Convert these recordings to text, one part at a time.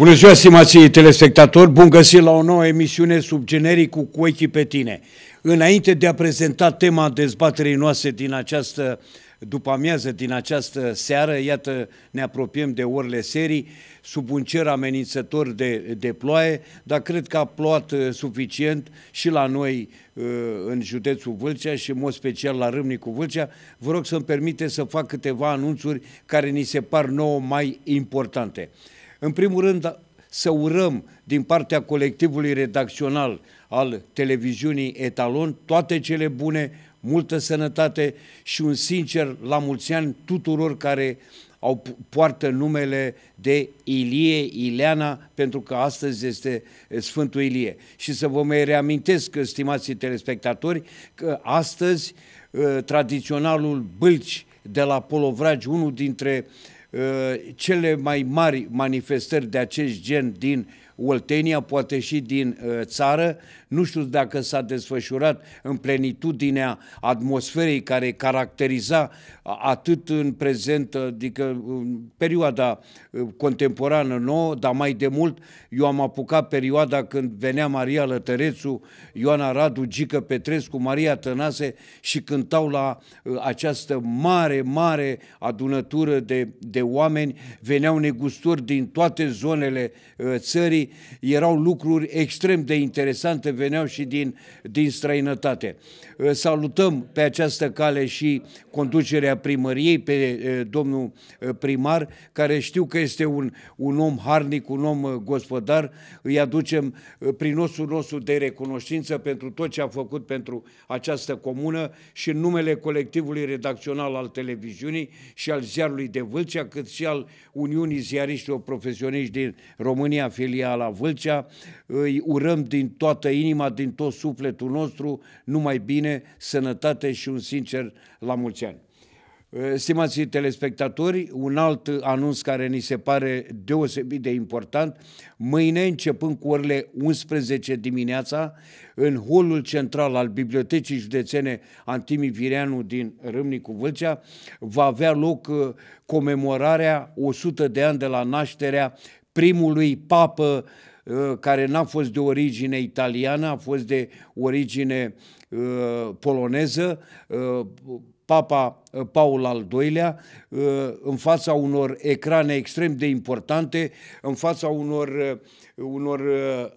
Bună ziua, stimații telespectatori! Bun găsit la o nouă emisiune sub genericul cu ochii pe tine. Înainte de a prezenta tema dezbaterii noastre din această după amiază din această seară, iată, ne apropiem de orele serii, sub un cer amenințător de, de ploaie, dar cred că a plouat uh, suficient și la noi uh, în județul Vâlcea și în mod special la Râmnicu Vâlcea. Vă rog să-mi permite să fac câteva anunțuri care ni se par nouă mai importante. În primul rând, să urăm din partea colectivului redacțional al televiziunii Etalon toate cele bune, multă sănătate și un sincer la mulți ani tuturor care au poartă numele de Ilie Ileana, pentru că astăzi este Sfântul Ilie. Și să vă mai reamintesc, stimații telespectatori, că astăzi tradiționalul Bâlci de la Polovragi, unul dintre uh, Eh, cele mai mari manifestări de acest gen din Oltenia, poate și din eh, țară, nu știu dacă s-a desfășurat în plenitudinea atmosferei care caracteriza atât în prezent, adică în perioada contemporană nouă, dar mai de mult eu am apucat perioada când venea Maria Lătărețu, Ioana Radu, Gică Petrescu, Maria Tănase și cântau la această mare, mare adunătură de, de oameni, veneau negustori din toate zonele țării, erau lucruri extrem de interesante veneau și din, din străinătate. Salutăm pe această cale și conducerea primăriei, pe domnul primar, care știu că este un, un om harnic, un om gospodar. Îi aducem prin osul nostru de recunoștință pentru tot ce a făcut pentru această comună și în numele colectivului redacțional al televiziunii și al ziarului de Vâlcea, cât și al Uniunii Ziariștilor Profesioniști din România, filiala Vâlcea. Îi urăm din toată inima, din tot sufletul nostru, numai bine bine, sănătate și un sincer la mulți ani. Eh, stimații telespectatori, un alt anunț care ni se pare deosebit de important, mâine începând cu orele 11 dimineața, în holul central al Bibliotecii Județene Antimi Vireanu din Râmnicu Vâlcea, va avea loc eh, comemorarea 100 de ani de la nașterea primului papă Uh, care n-a fost de origine italiană, a fost de origine uh, poloneză, uh, Papa Paul al II-lea, în fața unor ecrane extrem de importante, în fața unor, unor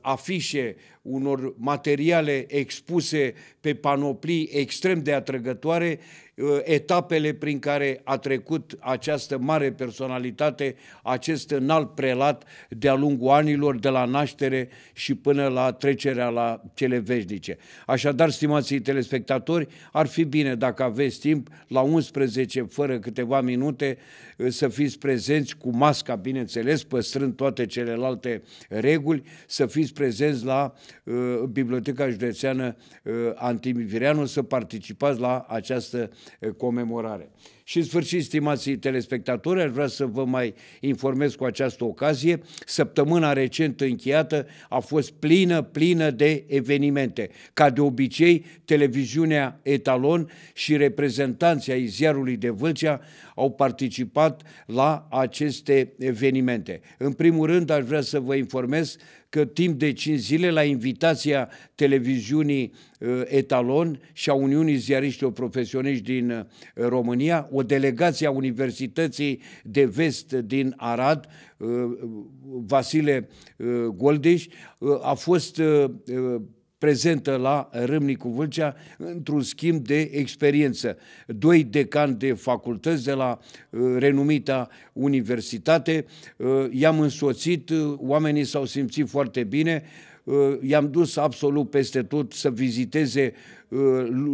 afișe, unor materiale expuse pe panoplii extrem de atrăgătoare, Uh, etapele prin care a trecut această mare personalitate, acest înalt prelat de-a lungul anilor, de la naștere și până la trecerea la cele veșnice. Așadar, stimații telespectatori, ar fi bine dacă aveți timp, la 11 fără câteva minute, uh, să fiți prezenți cu masca, bineînțeles, păstrând toate celelalte reguli, să fiți prezenți la uh, Biblioteca Județeană uh, Antimivireanu, să participați la această comemorare. Și în sfârșit, stimații telespectatori, aș vrea să vă mai informez cu această ocazie. Săptămâna recent încheiată a fost plină, plină de evenimente. Ca de obicei, televiziunea Etalon și reprezentanții ai ziarului de Vâlcea au participat la aceste evenimente. În primul rând, aș vrea să vă informez că timp de 5 zile, la invitația televiziunii uh, Etalon și a Uniunii Ziariștilor Profesioniști din uh, România, o delegație a Universității de Vest din Arad, uh, Vasile Goldeș, a fost prezentă la Râmnicu Vâlcea într-un schimb de experiență. Doi decani de facultăți de la uh, renumita universitate, uh, i-am însoțit, uh, oamenii s-au simțit foarte bine, uh, i-am dus absolut peste tot să viziteze uh,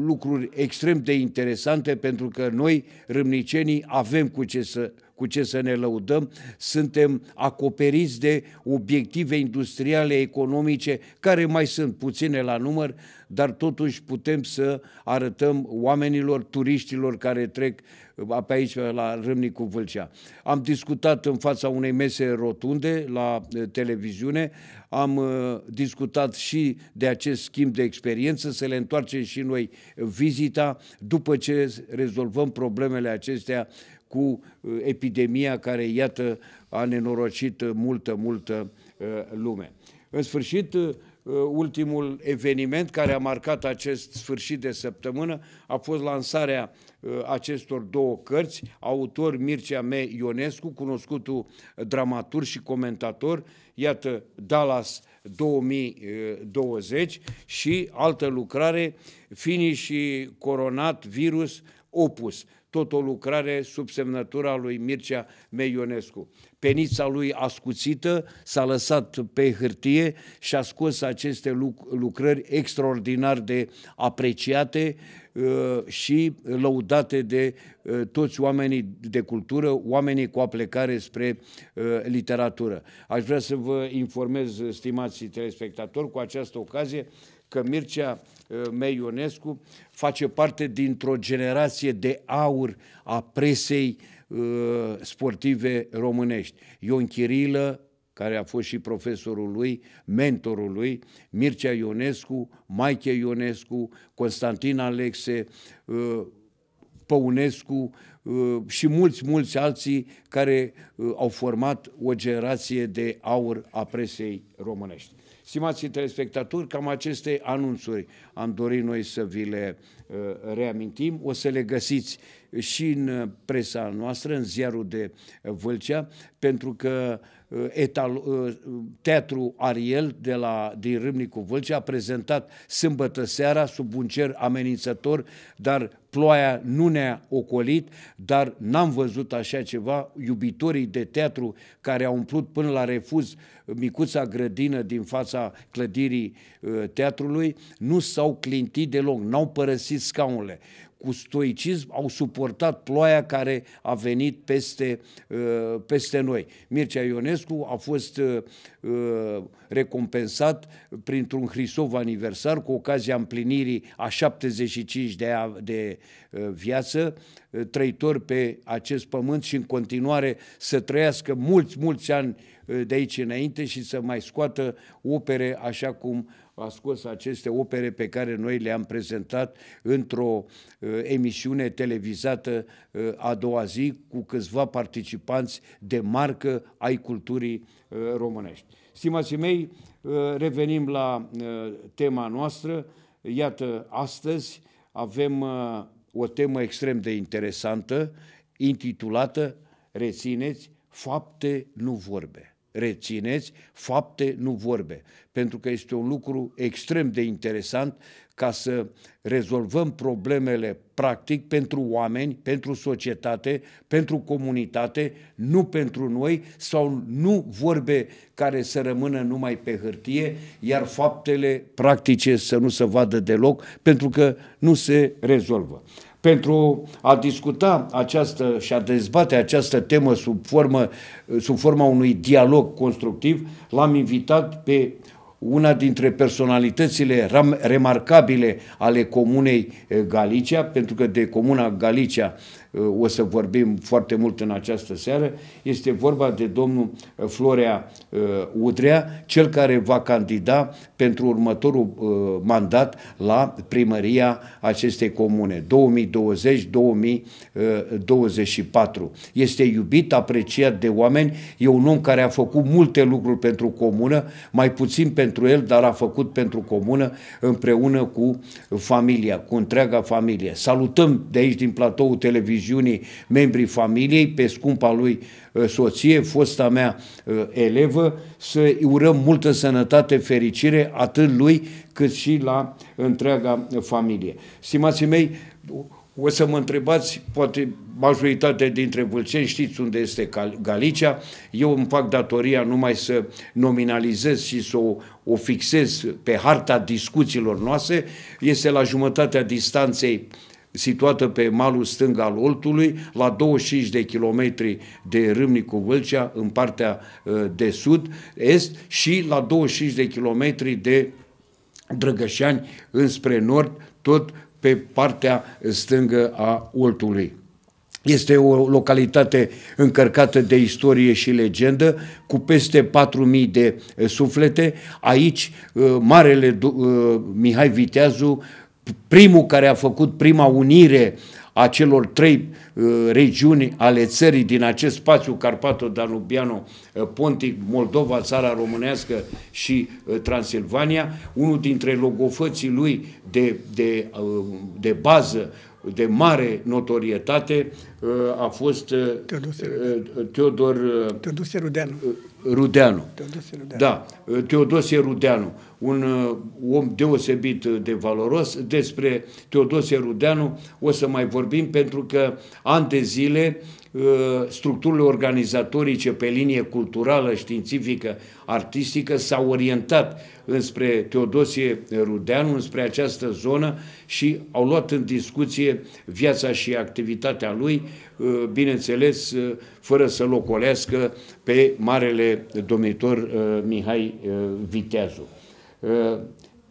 lucruri extrem de interesante pentru că noi, râmnicenii, avem cu ce să cu ce să ne lăudăm, suntem acoperiți de obiective industriale, economice, care mai sunt puține la număr, dar totuși putem să arătăm oamenilor, turiștilor care trec uh, pe aici, la Râmnicu Vâlcea. Am discutat în fața unei mese rotunde la uh, televiziune, am uh, discutat și de acest schimb de experiență, să le întoarcem și noi vizita după ce rezolvăm problemele acestea cu uh, epidemia care, iată, a nenorocit multă, multă uh, lume. În sfârșit, uh, ultimul eveniment care a marcat acest sfârșit de săptămână a fost lansarea acestor două cărți, autor Mircea M. Ionescu, cunoscutul dramatur și comentator, iată Dallas 2020 și altă lucrare, Finish și Coronat Virus Opus tot o lucrare sub semnătura lui Mircea Meionescu. Penița lui ascuțită s-a lăsat pe hârtie și a scos aceste luc- lucrări extraordinar de apreciate uh, și lăudate de uh, toți oamenii de cultură, oamenii cu aplecare spre uh, literatură. Aș vrea să vă informez, stimații telespectatori, cu această ocazie că Mircea uh, Meionescu face parte dintr-o generație de aur a presei uh, sportive românești. Ion Chirilă, care a fost și profesorul lui, mentorul lui, Mircea Ionescu, Maiche Ionescu, Constantin Alexe, uh, Păunescu și mulți, mulți alții care au format o generație de aur a presei românești. Stimați telespectatori, cam aceste anunțuri am dorit noi să vi le uh, reamintim. O să le găsiți și în uh, presa noastră, în ziarul de uh, Vâlcea, pentru că uh, teatru Ariel de la, din Râmnicu Vâlcea a prezentat sâmbătă seara sub un cer amenințător, dar ploaia nu ne-a ocolit, dar n-am văzut așa ceva. Iubitorii de teatru care au umplut până la refuz micuța grădină din fața clădirii teatrului nu s-au clintit deloc, n-au părăsit scaunele cu stoicism au suportat ploaia care a venit peste, uh, peste noi. Mircea Ionescu a fost uh, uh, recompensat printr-un hrisov aniversar cu ocazia împlinirii a 75 de, de viață trăitor pe acest pământ și în continuare să trăiască mulți, mulți ani de aici înainte și să mai scoată opere așa cum a scos aceste opere pe care noi le-am prezentat într-o uh, emisiune televizată uh, a doua zi cu câțiva participanți de marcă ai culturii uh, românești. Stimați mei, revenim la tema noastră. Iată, astăzi avem o temă extrem de interesantă, intitulată, rețineți, Fapte, nu vorbe rețineți fapte, nu vorbe, pentru că este un lucru extrem de interesant ca să rezolvăm problemele practic pentru oameni, pentru societate, pentru comunitate, nu pentru noi sau nu vorbe care să rămână numai pe hârtie, iar faptele practice să nu se vadă deloc pentru că nu se rezolvă pentru a discuta această și a dezbate această temă sub, formă, sub forma unui dialog constructiv, l-am invitat pe una dintre personalitățile remarcabile ale comunei eh, Galicia, pentru că de comuna Galicia o să vorbim foarte mult în această seară, este vorba de domnul uh, Florea uh, Udrea, cel care va candida pentru următorul uh, mandat la primăria acestei comune, 2020-2024. Este iubit, apreciat de oameni, e un om care a făcut multe lucruri pentru comună, mai puțin pentru el, dar a făcut pentru comună împreună cu familia, cu întreaga familie. Salutăm de aici din platoul televiziunii televiziunii membrii familiei, pe scumpa lui uh, soție, fosta mea uh, elevă, să urăm multă sănătate, fericire atât lui cât și la întreaga familie. Stimații mei, o să mă întrebați, poate majoritatea dintre vâlceni știți unde este Galicia, eu îmi fac datoria numai să nominalizez și să o, o fixez pe harta discuțiilor noastre, este la jumătatea distanței situată pe malul stâng al Oltului, la 25 de kilometri de Râmnicu Vâlcea, în partea uh, de sud-est și la 25 de kilometri de Drăgășani înspre nord, tot pe partea stângă a Oltului. Este o localitate încărcată de istorie și legendă, cu peste 4.000 de uh, suflete. Aici, uh, Marele Mihai Viteazu primul care a făcut prima unire a celor trei uh, regiuni ale țării din acest spațiu Carpato-Danubiano, uh, Pontic, Moldova, țara românească și uh, Transilvania, unul dintre logofății lui de, de, de bază de mare notorietate uh, a fost uh, uh, Teodor Teodosie Rudeanu. Rudeanu. Teodosie Rudeanu. Da, Teodosie Rudeanu, un om deosebit de valoros. Despre Teodosie Rudeanu o să mai vorbim pentru că ani de zile uh, Uh, structurile organizatorice pe linie culturală, științifică, artistică s-au orientat înspre Teodosie Rudeanu, înspre această zonă și au luat în discuție viața și activitatea lui, uh, bineînțeles, uh, fără să locolească pe marele domnitor Mihai Viteazu.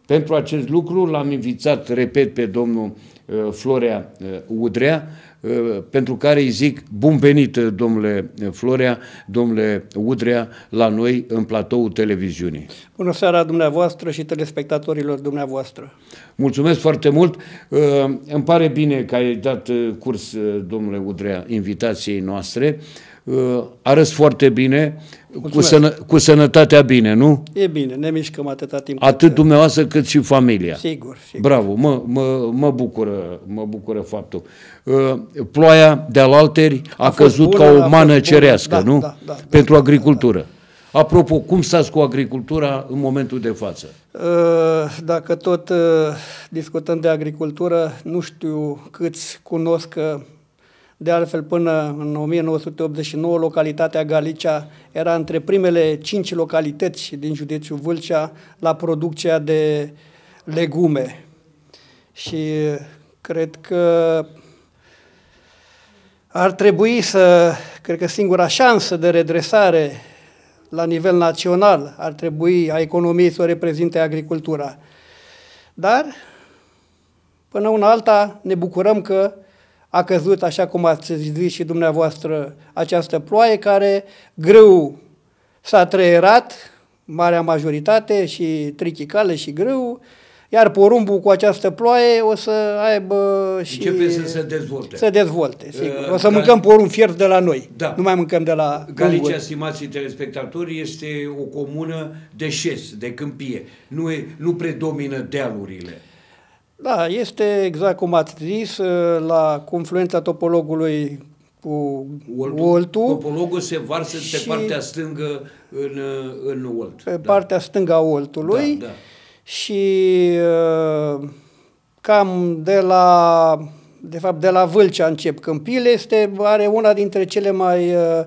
Pentru acest lucru l-am invitat, repet, pe domnul Florea Udrea, Uh, pentru care îi zic bun venit, uh, domnule uh, Florea, domnule Udrea, la noi în platou televiziunii. Bună seara dumneavoastră și telespectatorilor dumneavoastră. Mulțumesc foarte mult. Îmi pare bine că ai dat curs, domnule Udrea, invitației noastre. Uh, arăți foarte bine, cu, sănă, cu sănătatea bine, nu? E bine, ne mișcăm atâta timp. Atât că... dumneavoastră cât și familia. Sigur, sigur. Bravo, mă, mă, mă, bucură, mă bucură faptul. Uh, ploaia de alalteri a, a căzut bună, ca o mană cerească, da, nu? Da, da, da, Pentru da, agricultură. Da, da. Apropo, cum stați cu agricultura în momentul de față? Uh, dacă tot discutăm de agricultură, nu știu câți cunosc că de altfel, până în 1989, localitatea Galicia era între primele cinci localități din județul Vâlcea la producția de legume. Și cred că ar trebui să, cred că singura șansă de redresare la nivel național ar trebui a economiei să o reprezinte agricultura. Dar, până una alta, ne bucurăm că a căzut, așa cum ați zis și dumneavoastră, această ploaie care greu s-a treierat, marea majoritate, și trichicale și greu, iar porumbul cu această ploaie o să aibă și... Începe să se dezvolte. Să dezvolte, sigur. Uh, o să Gal... mâncăm porumb fiert de la noi. Da. Nu mai mâncăm de la... Galicia, Lungur. stimații telespectatori, este o comună de șes, de câmpie. Nu, e, nu predomină dealurile. Da, este exact cum ați zis, ă, la confluența topologului cu Oltu. Oltu Topologul se varsă pe partea stângă în, în Olt. Pe da. partea stângă a Oltului da, da. și ă, cam de la, de fapt, de la Vâlcea încep. Câmpil este, are una dintre cele mai ă,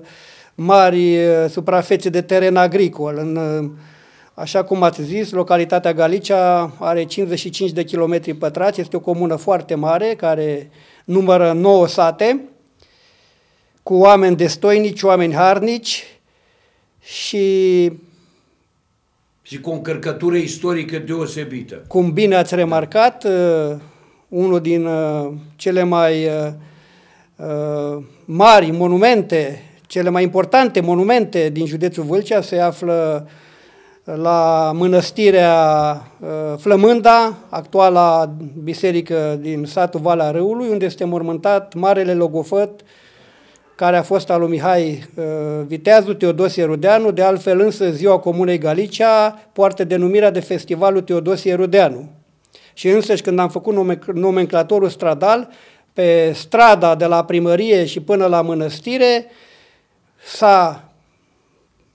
mari suprafețe de teren agricol. În, Așa cum ați zis, localitatea Galicia are 55 de kilometri pătrați, este o comună foarte mare care numără 9 sate, cu oameni destoinici, oameni harnici și... Și cu o încărcătură istorică deosebită. Cum bine ați remarcat, da. uh, unul din uh, cele mai uh, mari monumente, cele mai importante monumente din județul Vâlcea se află la mănăstirea uh, Flămânda, actuala biserică din satul Valea Râului, unde este mormântat Marele Logofăt, care a fost al lui Mihai uh, Viteazul Teodosie Rudeanu, de altfel însă ziua Comunei Galicia poartă denumirea de Festivalul Teodosie Rudeanu. Și însăși când am făcut nomenclatorul stradal, pe strada de la primărie și până la mănăstire, s-a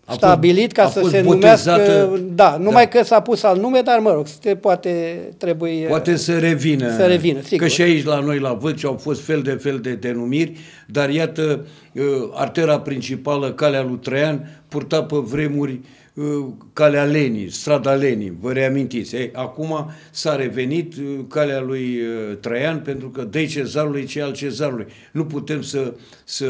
a stabilit ca a să se botezată, numească. Da, numai da. că s-a pus al nume, dar mă rog, se poate trebuie Poate să uh, revină. Să revină, sigur. Că și aici la noi la Vâlci au fost fel de fel de denumiri, dar iată uh, artera principală, calea lui Traian, purta pe vremuri uh, calea leni strada Lenin, vă reamintiți. Ei, acum s-a revenit calea lui Traian pentru că de cezarului ce al cezarului. Nu putem să, să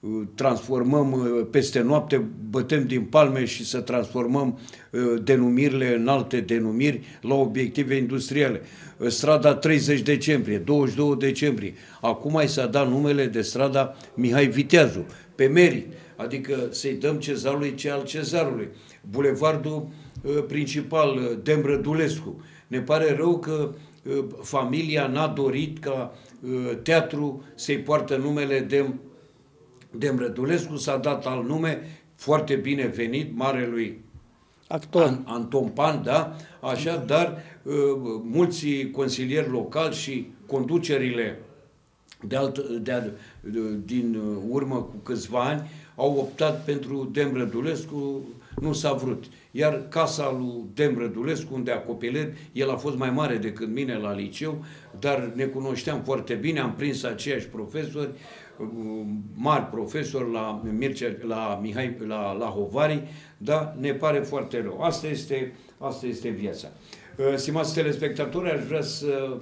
Uh, transformăm uh, peste noapte, bătem din palme și să transformăm uh, denumirile în alte denumiri la obiective industriale. Strada 30 decembrie, 22 decembrie. Acum ai să da numele de strada Mihai Viteazu, pe merit. Adică să-i dăm cezarului ce al cezarului. Bulevardul principal, Dembrădulescu. Ne pare rău că familia n-a dorit ca teatru să-i poartă numele de Demrădulescu s-a dat al nume foarte bine venit marelui Actor. An, Anton Pan, da? Așa, dar uh, mulți consilieri locali și conducerile de alt, de, de, din urmă cu câțiva ani au optat pentru Demrădulescu, nu s-a vrut. Iar casa lui Demrădulescu, unde a copilat, el a fost mai mare decât mine la liceu, dar ne cunoșteam foarte bine, am prins aceiași profesori, uh, mari profesori la, Mircea, la, Mihai, la, la Hovari, dar ne pare foarte rău. Asta este, asta este viața. Uh, stimați telespectatori, aș vrea să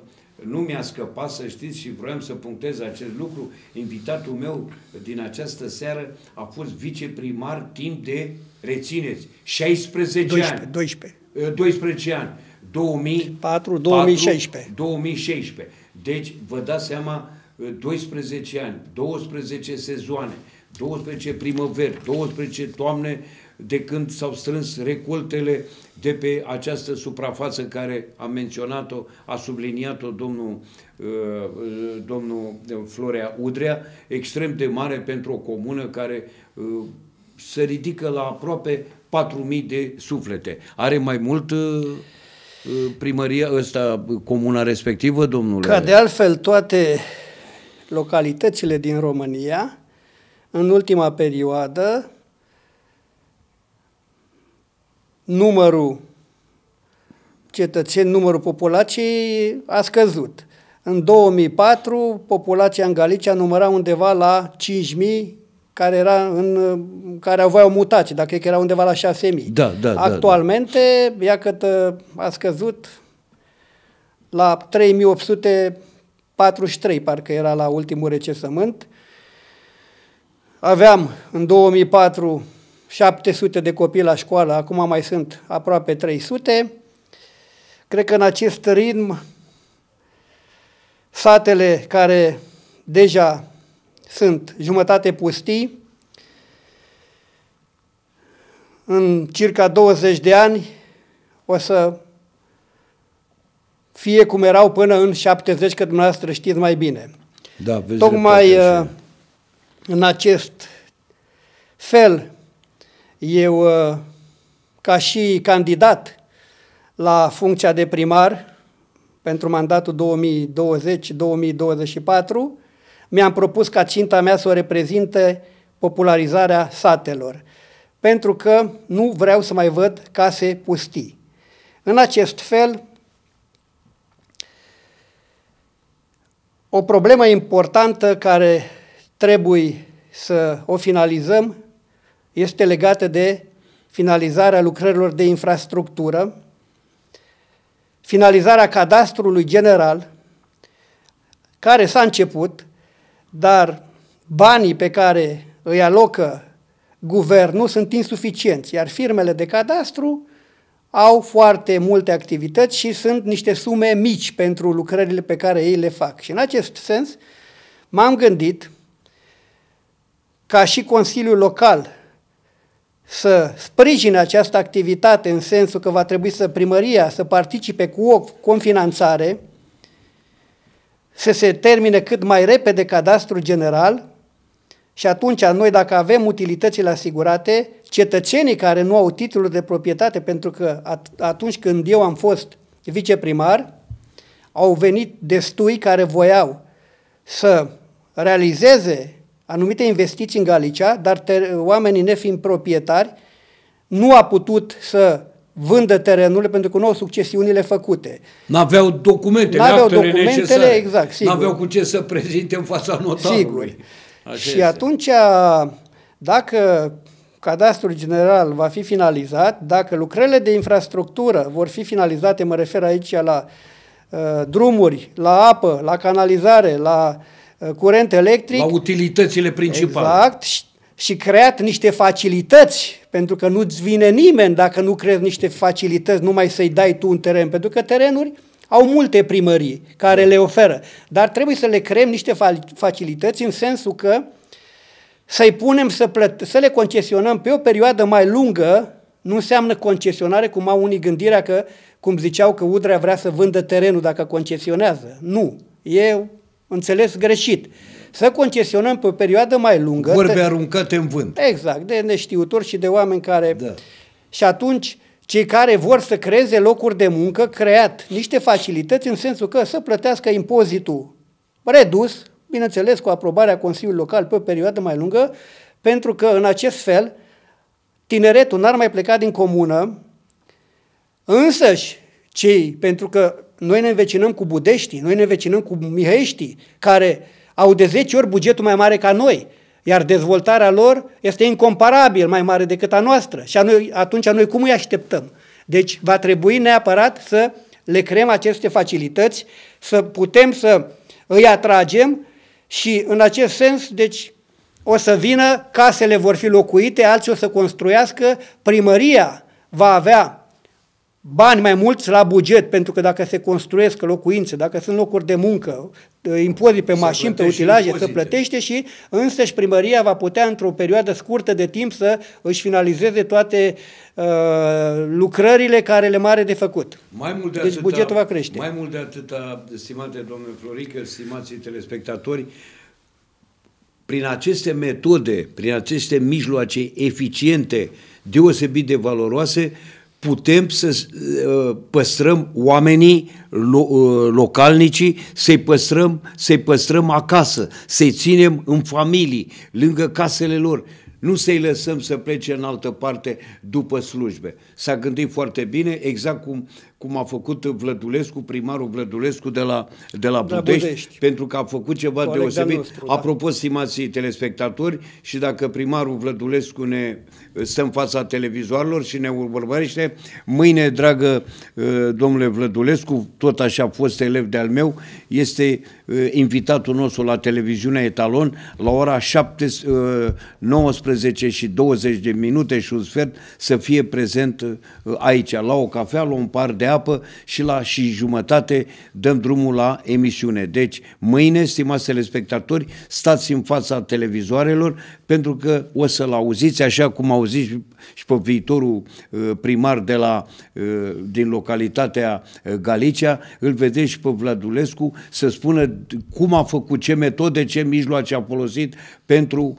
nu mi-a scăpat, să știți, și vreau să punctez acest lucru. Invitatul meu din această seară a fost viceprimar timp de, rețineți, 16 12, ani. 12. 12 uh, ani. 2004-2016. 2016. Deci, vă dați seama 12 ani, 12 sezoane, 12 primăveri, 12 toamne de când s-au strâns recoltele de pe această suprafață care a menționat-o, a subliniat-o domnul, uh, domnul Florea Udrea, extrem de mare pentru o comună care uh, se ridică la aproape 4.000 de suflete. Are mai mult uh, primăria, ăsta, comuna respectivă, domnule? Ca de altfel, toate localitățile din România, în ultima perioadă, numărul cetățeni, numărul populației a scăzut. În 2004, populația în Galicia număra undeva la 5.000 care, era în, care aveau mutații, dacă cred că era undeva la 6.000. Da da, da, da, Actualmente, da, da. iată, a scăzut la 3.800 43, parcă era la ultimul recesământ. Aveam în 2004 700 de copii la școală, acum mai sunt aproape 300. Cred că în acest ritm satele care deja sunt jumătate pustii, în circa 20 de ani o să fie cum erau până în 70, că dumneavoastră știți mai bine. Da, vezi Tocmai uh, în acest fel, eu, uh, ca și candidat la funcția de primar pentru mandatul 2020-2024, mi-am propus ca ținta mea să o reprezinte popularizarea satelor, pentru că nu vreau să mai văd case pustii. În acest fel, O problemă importantă care trebuie să o finalizăm este legată de finalizarea lucrărilor de infrastructură, finalizarea cadastrului general, care s-a început, dar banii pe care îi alocă guvernul sunt insuficienți, iar firmele de cadastru au foarte multe activități și sunt niște sume mici pentru lucrările pe care ei le fac. Și în acest sens m-am gândit ca și Consiliul Local să sprijine această activitate în sensul că va trebui să primăria să participe cu o confinanțare, să se termine cât mai repede cadastrul general și atunci noi dacă avem utilitățile asigurate, cetățenii care nu au titlul de proprietate, pentru că atunci când eu am fost viceprimar, au venit destui care voiau să realizeze anumite investiții în Galicia, dar oamenii nefiind proprietari, nu a putut să vândă terenurile pentru că nu au succesiunile făcute. N-aveau documente. Nu aveau documentele, necesare. exact, sigur. N-aveau cu ce să prezinte în fața notarului. Sigur. Așa și este. atunci, dacă cadastrul general va fi finalizat, dacă lucrările de infrastructură vor fi finalizate, mă refer aici la uh, drumuri, la apă, la canalizare, la uh, curent electric. La utilitățile principale. Exact. Și, și creat niște facilități, pentru că nu-ți vine nimeni dacă nu crezi niște facilități, numai să-i dai tu un teren, pentru că terenuri au multe primării care le oferă, dar trebuie să le creăm niște facilități în sensul că să-i punem să, plăt- să le concesionăm pe o perioadă mai lungă, nu înseamnă concesionare, cum au unii gândirea că, cum ziceau că Udrea vrea să vândă terenul dacă concesionează. Nu, e înțeles greșit. Să concesionăm pe o perioadă mai lungă. Vorbe te... aruncate în vânt. Exact, de neștiutori și de oameni care... Da. Și atunci cei care vor să creeze locuri de muncă, creat niște facilități în sensul că să plătească impozitul redus, bineînțeles cu aprobarea Consiliului Local pe o perioadă mai lungă, pentru că în acest fel tineretul n-ar mai pleca din comună, însăși cei, pentru că noi ne învecinăm cu budeștii, noi ne învecinăm cu mihăieștii, care au de 10 ori bugetul mai mare ca noi, iar dezvoltarea lor este incomparabil mai mare decât a noastră. Și noi, atunci noi cum îi așteptăm? Deci va trebui neapărat să le creăm aceste facilități, să putem să îi atragem și în acest sens, deci, o să vină, casele vor fi locuite, alții o să construiască, primăria va avea bani mai mulți la buget, pentru că dacă se construiesc locuințe, dacă sunt locuri de muncă, impozit pe mașini, pe utilaje, impozite. să plătește și însă, și primăria va putea într-o perioadă scurtă de timp să își finalizeze toate uh, lucrările care le mare de făcut. Mai mult de deci atâta, bugetul va crește. Mai mult de atâta, stimate domnule Florică, stimații telespectatori, prin aceste metode, prin aceste mijloace eficiente, deosebit de valoroase, putem să uh, păstrăm oamenii uh, localnicii, să-i păstrăm, să păstrăm acasă, să-i ținem în familii, lângă casele lor. Nu să-i lăsăm să plece în altă parte după slujbe. S-a gândit foarte bine, exact cum, cum a făcut Vlădulescu, primarul Vlădulescu de la, de la Budești, Budești, pentru că a făcut ceva Coleg deosebit. Nostru, Apropo, da. stimații telespectatori, și dacă primarul Vlădulescu ne stă în fața televizoarelor și ne urmărește, mâine, dragă uh, domnule Vlădulescu, tot așa a fost elev de-al meu, este uh, invitatul nostru la televiziunea Etalon la ora 7, 19 uh, și 20 de minute și un sfert să fie prezent aici, la o cafea, la un par de de apă și la și jumătate dăm drumul la emisiune. Deci, mâine, stimați spectatori, stați în fața televizoarelor pentru că o să-l auziți așa cum auziți și pe viitorul uh, primar de la, uh, din localitatea uh, Galicia, îl vedeți și pe Vladulescu să spună cum a făcut, ce metode, ce mijloace a folosit pentru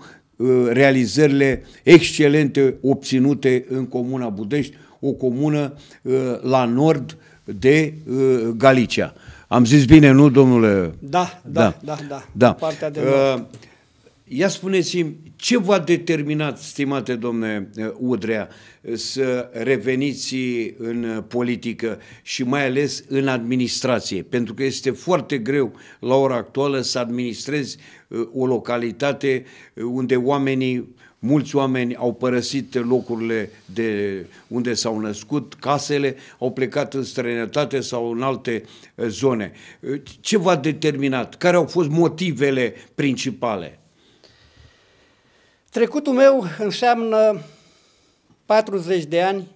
realizările excelente obținute în Comuna Budești, o comună uh, la nord de uh, Galicia. Am zis bine, nu, domnule? Da, da, da, da. da. da. Partea de uh, nord. Ia spuneți-mi, ce v-a determinat, stimate domne Udrea, să reveniți în politică și mai ales în administrație? Pentru că este foarte greu la ora actuală să administrezi o localitate unde oamenii Mulți oameni au părăsit locurile de unde s-au născut, casele, au plecat în străinătate sau în alte eh, zone. Eh, ce v-a determinat? Care au fost motivele principale? Trecutul meu înseamnă 40 de ani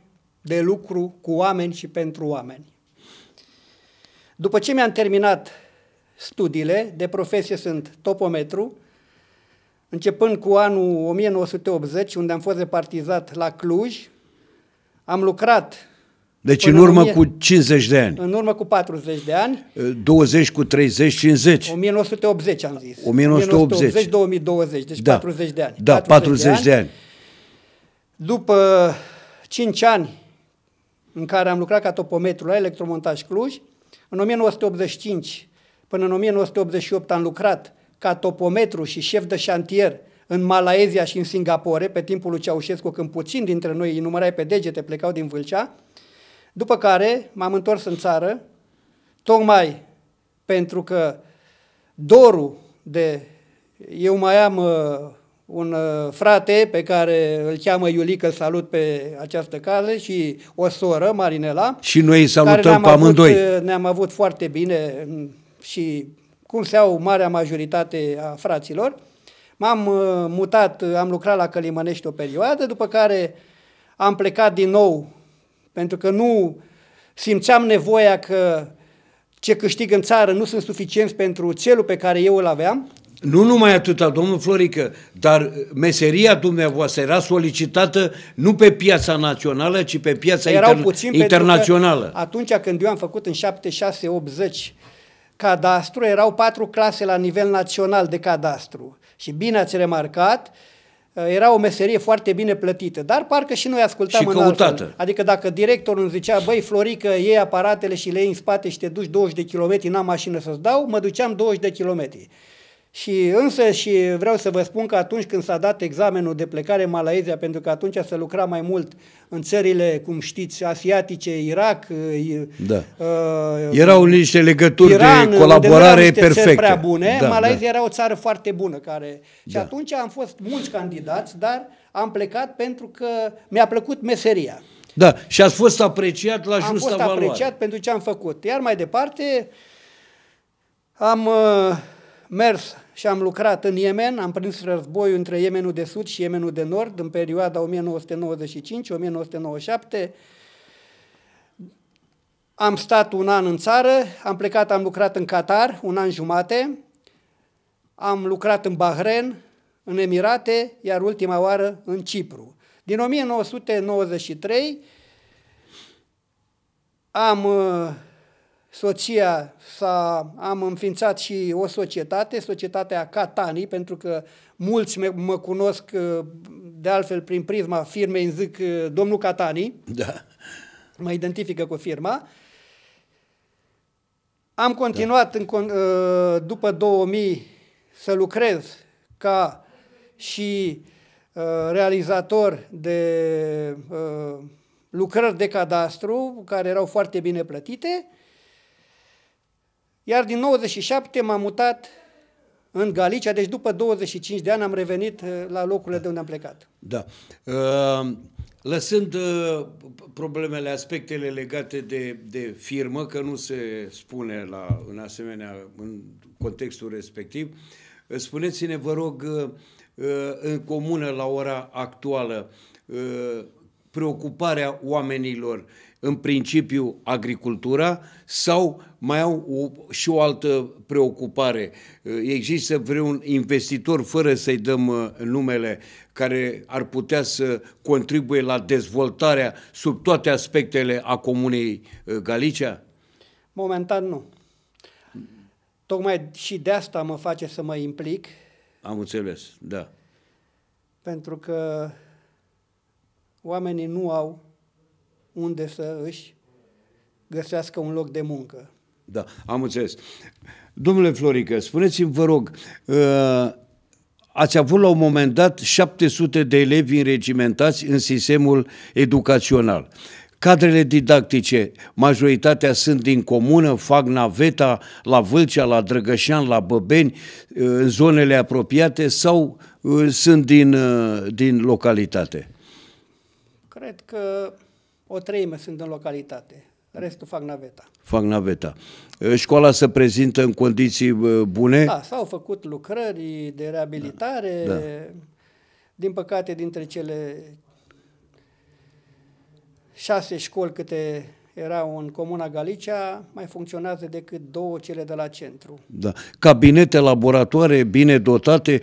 de lucru cu oameni și pentru oameni. După ce mi-am terminat studiile, de profesie sunt topometru, Începând cu anul 1980, unde am fost repartizat la Cluj, am lucrat deci în urmă cu 50 de ani. În urmă cu 40 de ani. 20 eh, cu 30, 50. 1980 am zis. 1980. 1980 2020, deci da. 40 de ani. Da, 40, 40 de, ani. de ani. După 5 ani în care am lucrat ca topometru la Electromontaj Cluj, în 1985 până în 1988 am lucrat ca topometru și șef de șantier în Malaezia și în Singapore, pe timpul lui Ceaușescu, când puțin dintre noi îi numărai pe degete, plecau din Vâlcea, după care m-am întors în țară, tocmai pentru că dorul de... Eu mai am uh, un uh, frate pe care îl cheamă Iulică, îl salut pe această cale și o soră, Marinela. Și noi îi salutăm pe amândoi. Uh, ne-am avut foarte bine mm, și cum se au marea majoritate a fraților. M-am uh, mutat, uh, am lucrat la Călimănești o perioadă, după care am plecat din nou, pentru că nu simțeam nevoia că ce câștig în țară nu sunt suficienți pentru celul pe care eu îl aveam. Nu numai atâta, domnul Florică, dar uh, meseria dumneavoastră era solicitată nu pe piața națională, ci pe piața Erau inter- puțin internațională. Atunci când eu am făcut în 76-80 cadastru, erau patru clase la nivel național de cadastru. Și bine ați remarcat, uh, era o meserie foarte bine plătită, dar parcă și noi ascultam și în căutată. Adică dacă directorul îmi zicea, băi Florică, iei aparatele și le iei în spate și te duci 20 de kilometri, n-am mașină să-ți dau, mă duceam 20 de kilometri. Și însă și vreau să vă spun că atunci când s-a dat examenul de plecare în Malaezia, pentru că atunci se lucra mai mult în țările, cum știți, asiatice, Irak, da. uh, erau niște legături Iran, de colaborare perfecte. prea bune. Da, Malaezia da. era o țară foarte bună. Care... Da. Și da. atunci am fost mulți candidați, dar am plecat pentru că mi-a plăcut meseria. Da, și ați fost apreciat la justa valoare. Am fost apreciat pentru ce am făcut. Iar mai departe am... Uh, mers și am lucrat în Yemen, am prins războiul între Yemenul de Sud și Yemenul de Nord în perioada 1995-1997. Am stat un an în țară, am plecat, am lucrat în Qatar un an jumate, am lucrat în Bahrain, în Emirate, iar ultima oară în Cipru. Din 1993 am uh, soția s-a, am înființat și o societate, societatea Catani, pentru că mulți mă, mă cunosc uh, de altfel prin prisma firmei, îmi zic uh, domnul Catani, da. mă identifică cu firma. Am continuat da. în, uh, după 2000 să lucrez ca și realizator de lucrări de cadastru, care erau foarte bine plătite, iar din 97 m-am mutat în Galicia, deci după 25 de ani am revenit uh, la locurile de unde am plecat. Da. Uh, lăsând uh, problemele, aspectele legate de, de firmă, că nu se spune la, în asemenea, în contextul respectiv, spuneți-ne, vă rog, în comună la ora actuală, preocuparea oamenilor în principiu agricultura sau mai au o, și o altă preocupare. Există vreun investitor, fără să-i dăm uh, numele, care ar putea să contribuie la dezvoltarea sub toate aspectele a comunei uh, Galicia? Momentan nu. Tocmai și de asta mă face să mă implic. Am înțeles, da. Pentru că oamenii nu au unde să își găsească un loc de muncă. Da, am înțeles. Domnule Florică, spuneți-mi, vă rog, uh, ați avut la un moment dat 700 de elevi înregimentați în sistemul educațional. Cadrele didactice, majoritatea sunt din comună, fac naveta la Vâlcea, la Drăgășan, la Băbeni, uh, în zonele apropiate sau uh, sunt din, din localitate? Cred că o treime sunt în localitate. Restul fac naveta. Fac naveta. Școala se prezintă în condiții bune? Da, s-au făcut lucrări de reabilitare. Da, da. Din păcate, dintre cele șase școli câte erau în Comuna Galicia, mai funcționează decât două cele de la centru. Da. Cabinete, laboratoare bine dotate,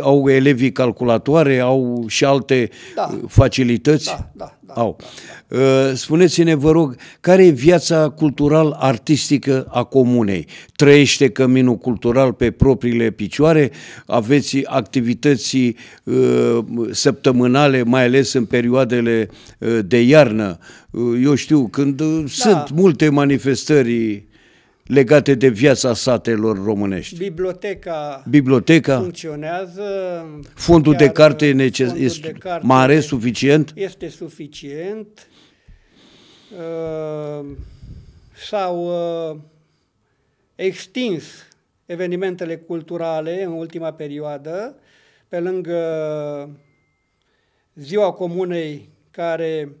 au elevii calculatoare, au și alte da. Uh, facilități? Da, da da, au. Da, Spuneți-ne, vă rog, care e viața cultural-artistică a comunei? Trăiește căminul cultural pe propriile picioare? Aveți activități ă, săptămânale, mai ales în perioadele ă, de iarnă? eu știu, când da. sunt multe manifestări legate de viața satelor românești. Biblioteca, Biblioteca funcționează. Fondul de carte fondul este de carte mare, suficient? Este suficient. Uh, s-au uh, extins evenimentele culturale în ultima perioadă, pe lângă Ziua Comunei, care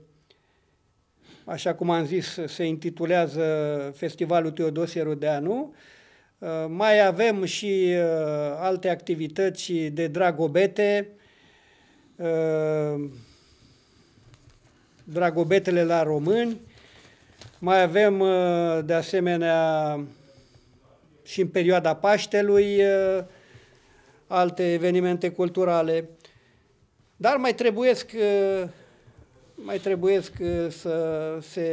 așa cum am zis, se intitulează Festivalul Teodosie Rudeanu. Uh, mai avem și uh, alte activități de dragobete, uh, dragobetele la români, mai avem de asemenea și în perioada Paștelui alte evenimente culturale. Dar mai trebuiesc mai trebuie uh, să se,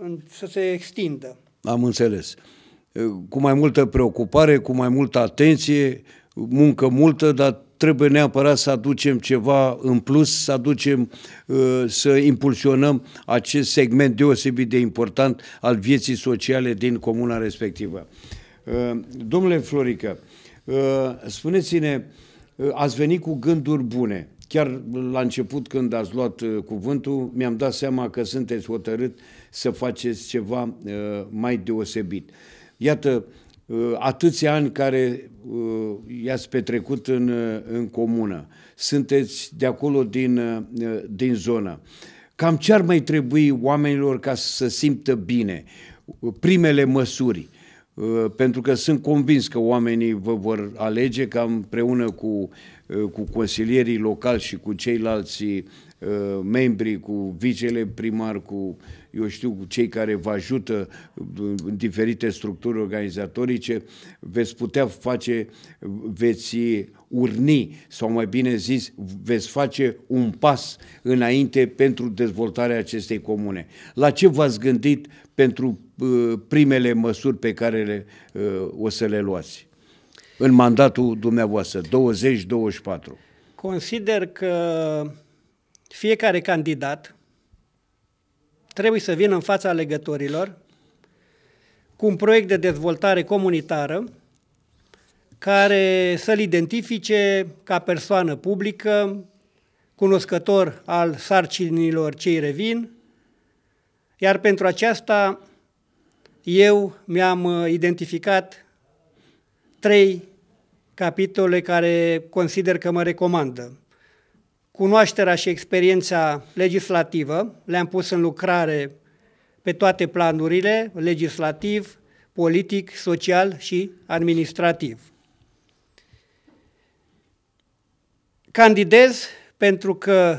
uh, să se extindă. Am înțeles. Uh, cu mai multă preocupare, cu mai multă atenție, muncă multă, dar trebuie neapărat să aducem ceva în plus, să aducem, să impulsionăm acest segment deosebit de important al vieții sociale din comuna respectivă. Domnule Florică, spuneți-ne, ați venit cu gânduri bune. Chiar la început, când ați luat uh, cuvântul, mi-am dat seama că sunteți hotărât să faceți ceva uh, mai deosebit. Iată, uh, atâția ani care i-ați petrecut în, în comună, sunteți de acolo din, din zonă. Cam ce ar mai trebui oamenilor ca să se simtă bine? Primele măsuri, pentru că sunt convins că oamenii vă vor alege ca împreună cu uh, Uh, cu consilierii locali și cu ceilalți uh, membri, cu vicele primar, cu, eu știu, cu cei care vă ajută uh, în diferite structuri organizatorice, veți putea face, veți urni, sau mai bine zis, veți face un pas înainte pentru dezvoltarea acestei comune. La ce v-ați gândit pentru primele măsuri pe care le, o să le luați? în mandatul dumneavoastră, 20-24? Consider că fiecare candidat trebuie să vină în fața alegătorilor cu un proiect de dezvoltare comunitară care să-l identifice ca persoană publică, cunoscător al sarcinilor ce îi revin, iar pentru aceasta eu mi-am uh, identificat trei capitole care consider că mă recomandă. Cunoașterea și experiența legislativă, le-am pus în lucrare pe toate planurile, legislativ, politic, social și administrativ. Candidez pentru că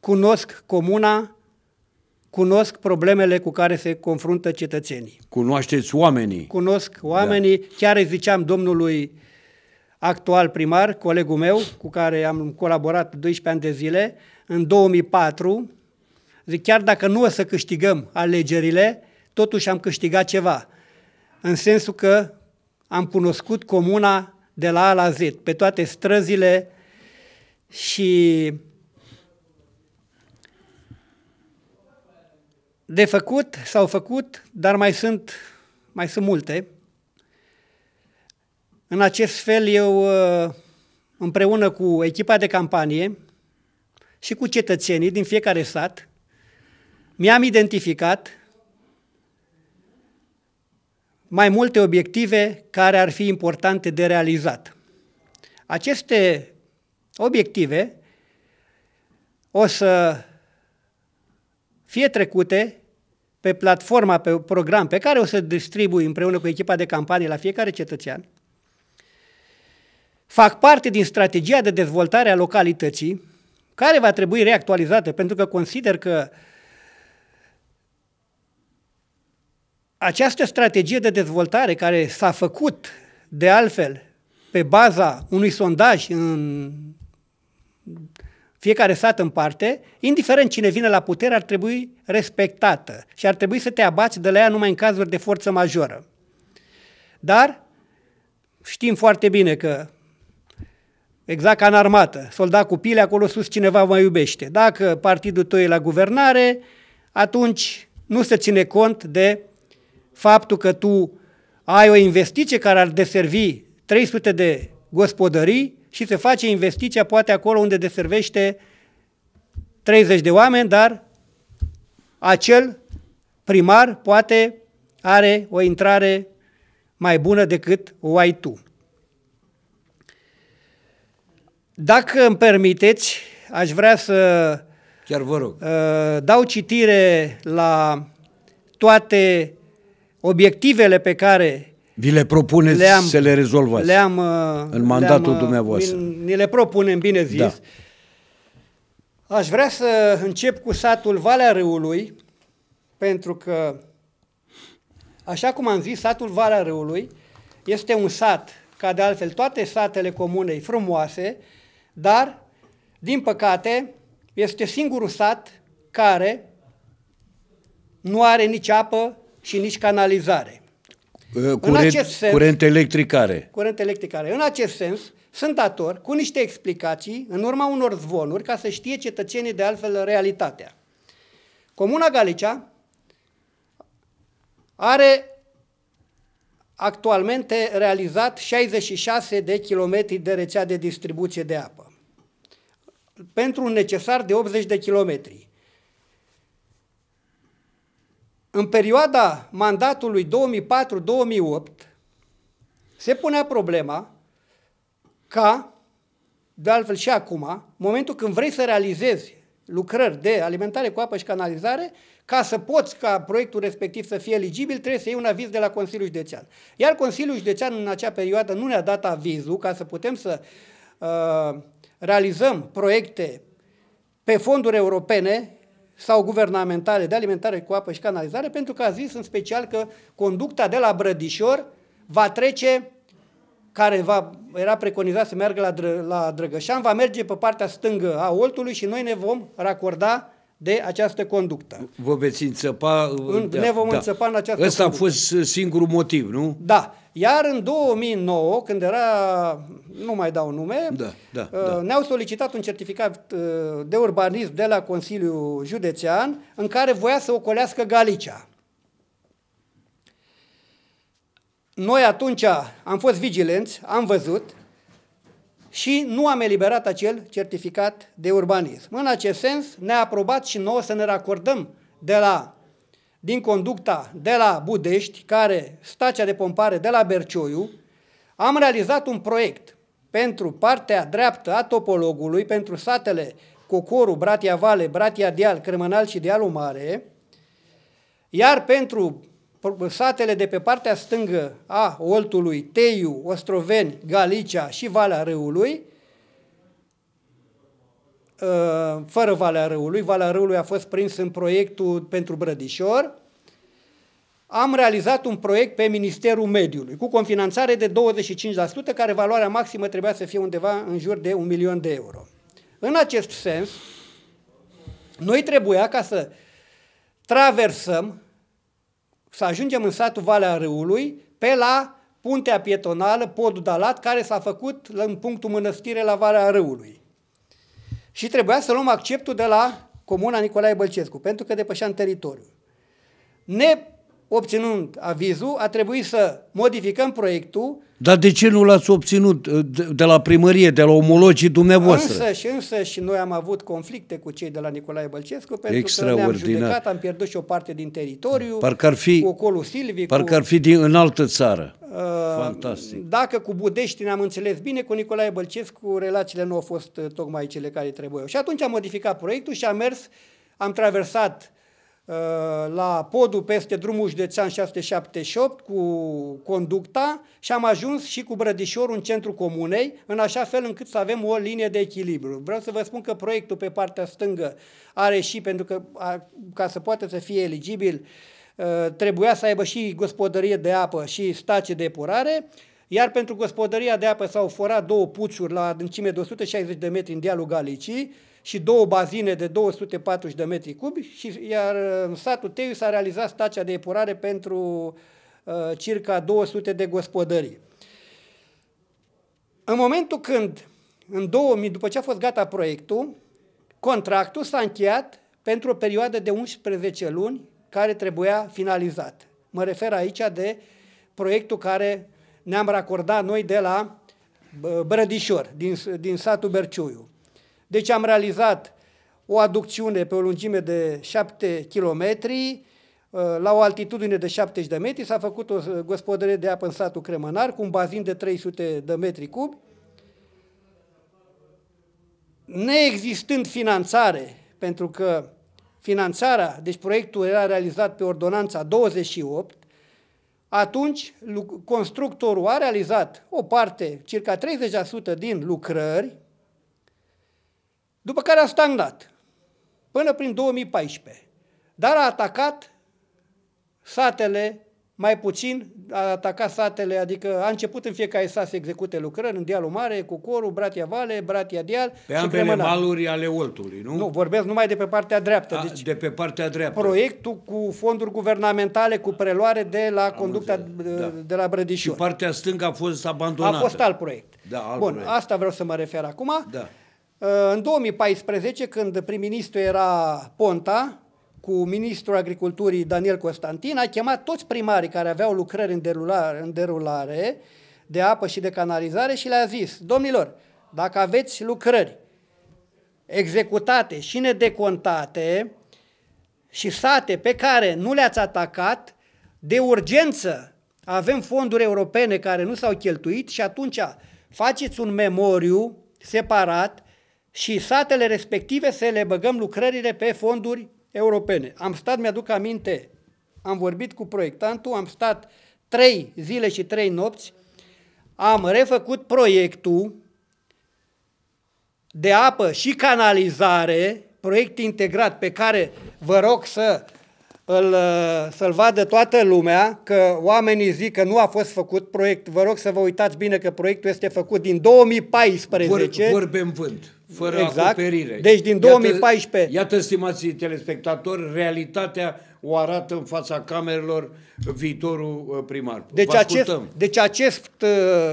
cunosc comuna, cunosc problemele cu care se confruntă cetățenii. Cunoașteți oamenii. Cunosc da. oamenii. Da. Chiar îi ziceam domnului actual primar, colegul meu, cu care am colaborat 12 ani de zile, în 2004, zic, chiar dacă nu o să câștigăm alegerile, totuși am câștigat ceva. În sensul că am cunoscut comuna de la A la Z, pe toate străzile și De făcut s-au făcut, dar mai sunt, mai sunt multe. În acest fel eu, ă, împreună cu echipa de campanie și cu cetățenii din fiecare sat, mi-am identificat mai multe obiective care ar fi importante de realizat. Aceste obiective o să fie trecute pe platforma, pe program pe care o să distribui împreună cu echipa de campanie la fiecare cetățean, fac parte din strategia de dezvoltare a localității, care va trebui reactualizată, pentru că consider că această strategie de dezvoltare care s-a făcut de altfel pe baza unui sondaj în fiecare sat în parte, indiferent cine vine la putere, ar trebui respectată și ar trebui să te abați de la ea numai în cazuri de forță majoră. Dar știm foarte bine că, exact ca în armată, soldat cu pile, acolo sus cineva mă iubește. Dacă partidul tău e la guvernare, atunci nu se ține cont de faptul că tu ai o investiție care ar deservi 300 de gospodării, și se face investiția poate acolo unde deservește 30 de oameni, dar acel primar poate are o intrare mai bună decât o ai tu. Dacă îmi permiteți, aș vrea să Chiar vă rog. Uh, dau citire la toate obiectivele pe care vi le propuneți le-am, să le rezolvați le-am, uh, în mandatul le-am, uh, dumneavoastră. Ni le propunem, bine da. zis. Da. Aș vrea să încep cu satul Valea Râului, pentru că, așa cum am zis, satul Valea Râului este un sat, ca de altfel toate satele comunei frumoase, dar, din păcate, este singurul sat care nu are nici apă și nici canalizare curent, în acest sens, curent electric care? Curent electric care. În acest sens, sunt dator cu niște explicații în urma unor zvonuri ca să știe cetățenii de altfel realitatea. Comuna Galicia are actualmente realizat 66 de kilometri de rețea de distribuție de apă pentru un necesar de 80 de kilometri în perioada mandatului 2004-2008 se punea problema ca, de altfel și acum, momentul când vrei să realizezi lucrări de alimentare cu apă și canalizare, ca să poți ca proiectul respectiv să fie eligibil, trebuie să iei un aviz de la Consiliul Județean. Iar Consiliul Județean în acea perioadă nu ne-a dat avizul ca să putem să uh, realizăm proiecte pe fonduri europene sau guvernamentale de alimentare cu apă și canalizare, pentru că a zis în special că conducta de la Brădișor va trece, care va, era preconizat să meargă la, Dră, la Drăgășan, va merge pe partea stângă a Oltului și noi ne vom racorda de această conductă. Vă veți înțăpa... În, da, ne vom da. înțăpa în această Ăsta conductă. a fost uh, singurul motiv, nu? Da. Iar în 2009, când era, nu mai dau nume, da, da, uh, da. ne-au solicitat un certificat uh, de urbanism de la Consiliul Județean în care voia să ocolească Galicia. Noi atunci am fost vigilenți, am văzut, și nu am eliberat acel certificat de urbanism. În acest sens, ne-a aprobat și nouă să ne racordăm de la, din conducta de la Budești, care stația de pompare de la Bercioiu, am realizat un proiect pentru partea dreaptă a topologului, pentru satele Cocoru, Bratia Vale, Bratia Deal, Crămănal și Dealul Mare, iar pentru satele de pe partea stângă a Oltului, Teiu, Ostroveni, Galicia și Valea Râului, uh, fără Valea Râului, Valea Râului a fost prins în proiectul pentru Brădișor, am realizat un proiect pe Ministerul Mediului, cu confinanțare de 25%, care valoarea maximă trebuia să fie undeva în jur de un milion de euro. În acest sens, noi trebuia ca să traversăm să ajungem în satul Valea Râului pe la puntea pietonală, podul Dalat, care s-a făcut în punctul mănăstire la Valea Râului. Și trebuia să luăm acceptul de la Comuna Nicolae Bălcescu, pentru că depășeam teritoriul. Ne obținând avizul, a trebuit să modificăm proiectul. Dar de ce nu l-ați obținut uh, de la primărie, de la omologii dumneavoastră? Însă și însă și noi am avut conflicte cu cei de la Nicolae Bălcescu pentru că ne-am judecat, am pierdut și o parte din teritoriu, parcă ar fi, cu ocolul Silvic. Parcă ar fi din, în altă țară. Uh, Fantastic. Dacă cu Budești ne-am înțeles bine, cu Nicolae Bălcescu relațiile nu au fost uh, tocmai cele care trebuiau. Și atunci am modificat proiectul și am mers, am traversat Uh, la podul peste drumul județean 678 cu conducta și am ajuns și cu brădișorul în centrul comunei, în așa fel încât să avem o linie de echilibru. Vreau să vă spun că proiectul pe partea stângă are și, pentru că ca să poată să fie eligibil, uh, trebuia să aibă și gospodărie de apă și stace de epurare, iar pentru gospodăria de apă s-au forat două puțuri la adâncime de 160 de metri în dealul Galicii, și două bazine de 240 de metri cubi, și, iar uh, în satul Teiu s-a realizat stația de epurare pentru uh, circa 200 de gospodării. În momentul când, în 2000, după ce a fost gata proiectul, contractul s-a încheiat pentru o perioadă de 11 luni care trebuia finalizat. Mă refer aici de proiectul care ne-am racordat noi de la uh, Brădișor, din, din satul Berciuiu. Deci am realizat o aducțiune pe o lungime de 7 km, uh, la o altitudine de 70 de metri s-a făcut o uh, gospodărie de apă în satul Cremănar cu un bazin de 300 de metri cubi. Neexistând finanțare, pentru că finanțarea, deci proiectul era realizat pe ordonanța 28, atunci constructorul a realizat o parte, circa 30% din lucrări, după care a stagnat până prin 2014, dar a atacat satele mai puțin, a atacat satele, adică a început în fiecare sat să execute lucrări, în dealul mare, cu corul, Bratia Vale, Bratia Deal. Pe și ambele Cremăna. maluri ale Oltului, nu? Nu, vorbesc numai de pe partea dreaptă. A, deci de pe partea dreaptă. Proiectul cu fonduri guvernamentale, cu preluare de la Am conducta da. de la Brădișor. Și partea stângă a fost abandonată. A fost alt proiect. Da, alt Bun, proiect. asta vreau să mă refer acum. Da. În 2014, când prim-ministru era Ponta, cu ministrul agriculturii Daniel Constantin, a chemat toți primarii care aveau lucrări în derulare, în derulare de apă și de canalizare și le-a zis, domnilor, dacă aveți lucrări executate și nedecontate și sate pe care nu le-ați atacat, de urgență avem fonduri europene care nu s-au cheltuit și atunci faceți un memoriu separat și satele respective să le băgăm lucrările pe fonduri europene. Am stat, mi-aduc aminte, am vorbit cu proiectantul, am stat trei zile și trei nopți, am refăcut proiectul de apă și canalizare, proiect integrat pe care vă rog să îl, uh, să-l vadă toată lumea, că oamenii zic că nu a fost făcut proiect. Vă rog să vă uitați bine că proiectul este făcut din 2014. Vor, vorbe în vânt fără exact. acoperire. Deci din 2014... Iată, iată, stimații telespectatori, realitatea o arată în fața camerelor viitorul uh, primar. Deci, acest, deci acest, uh,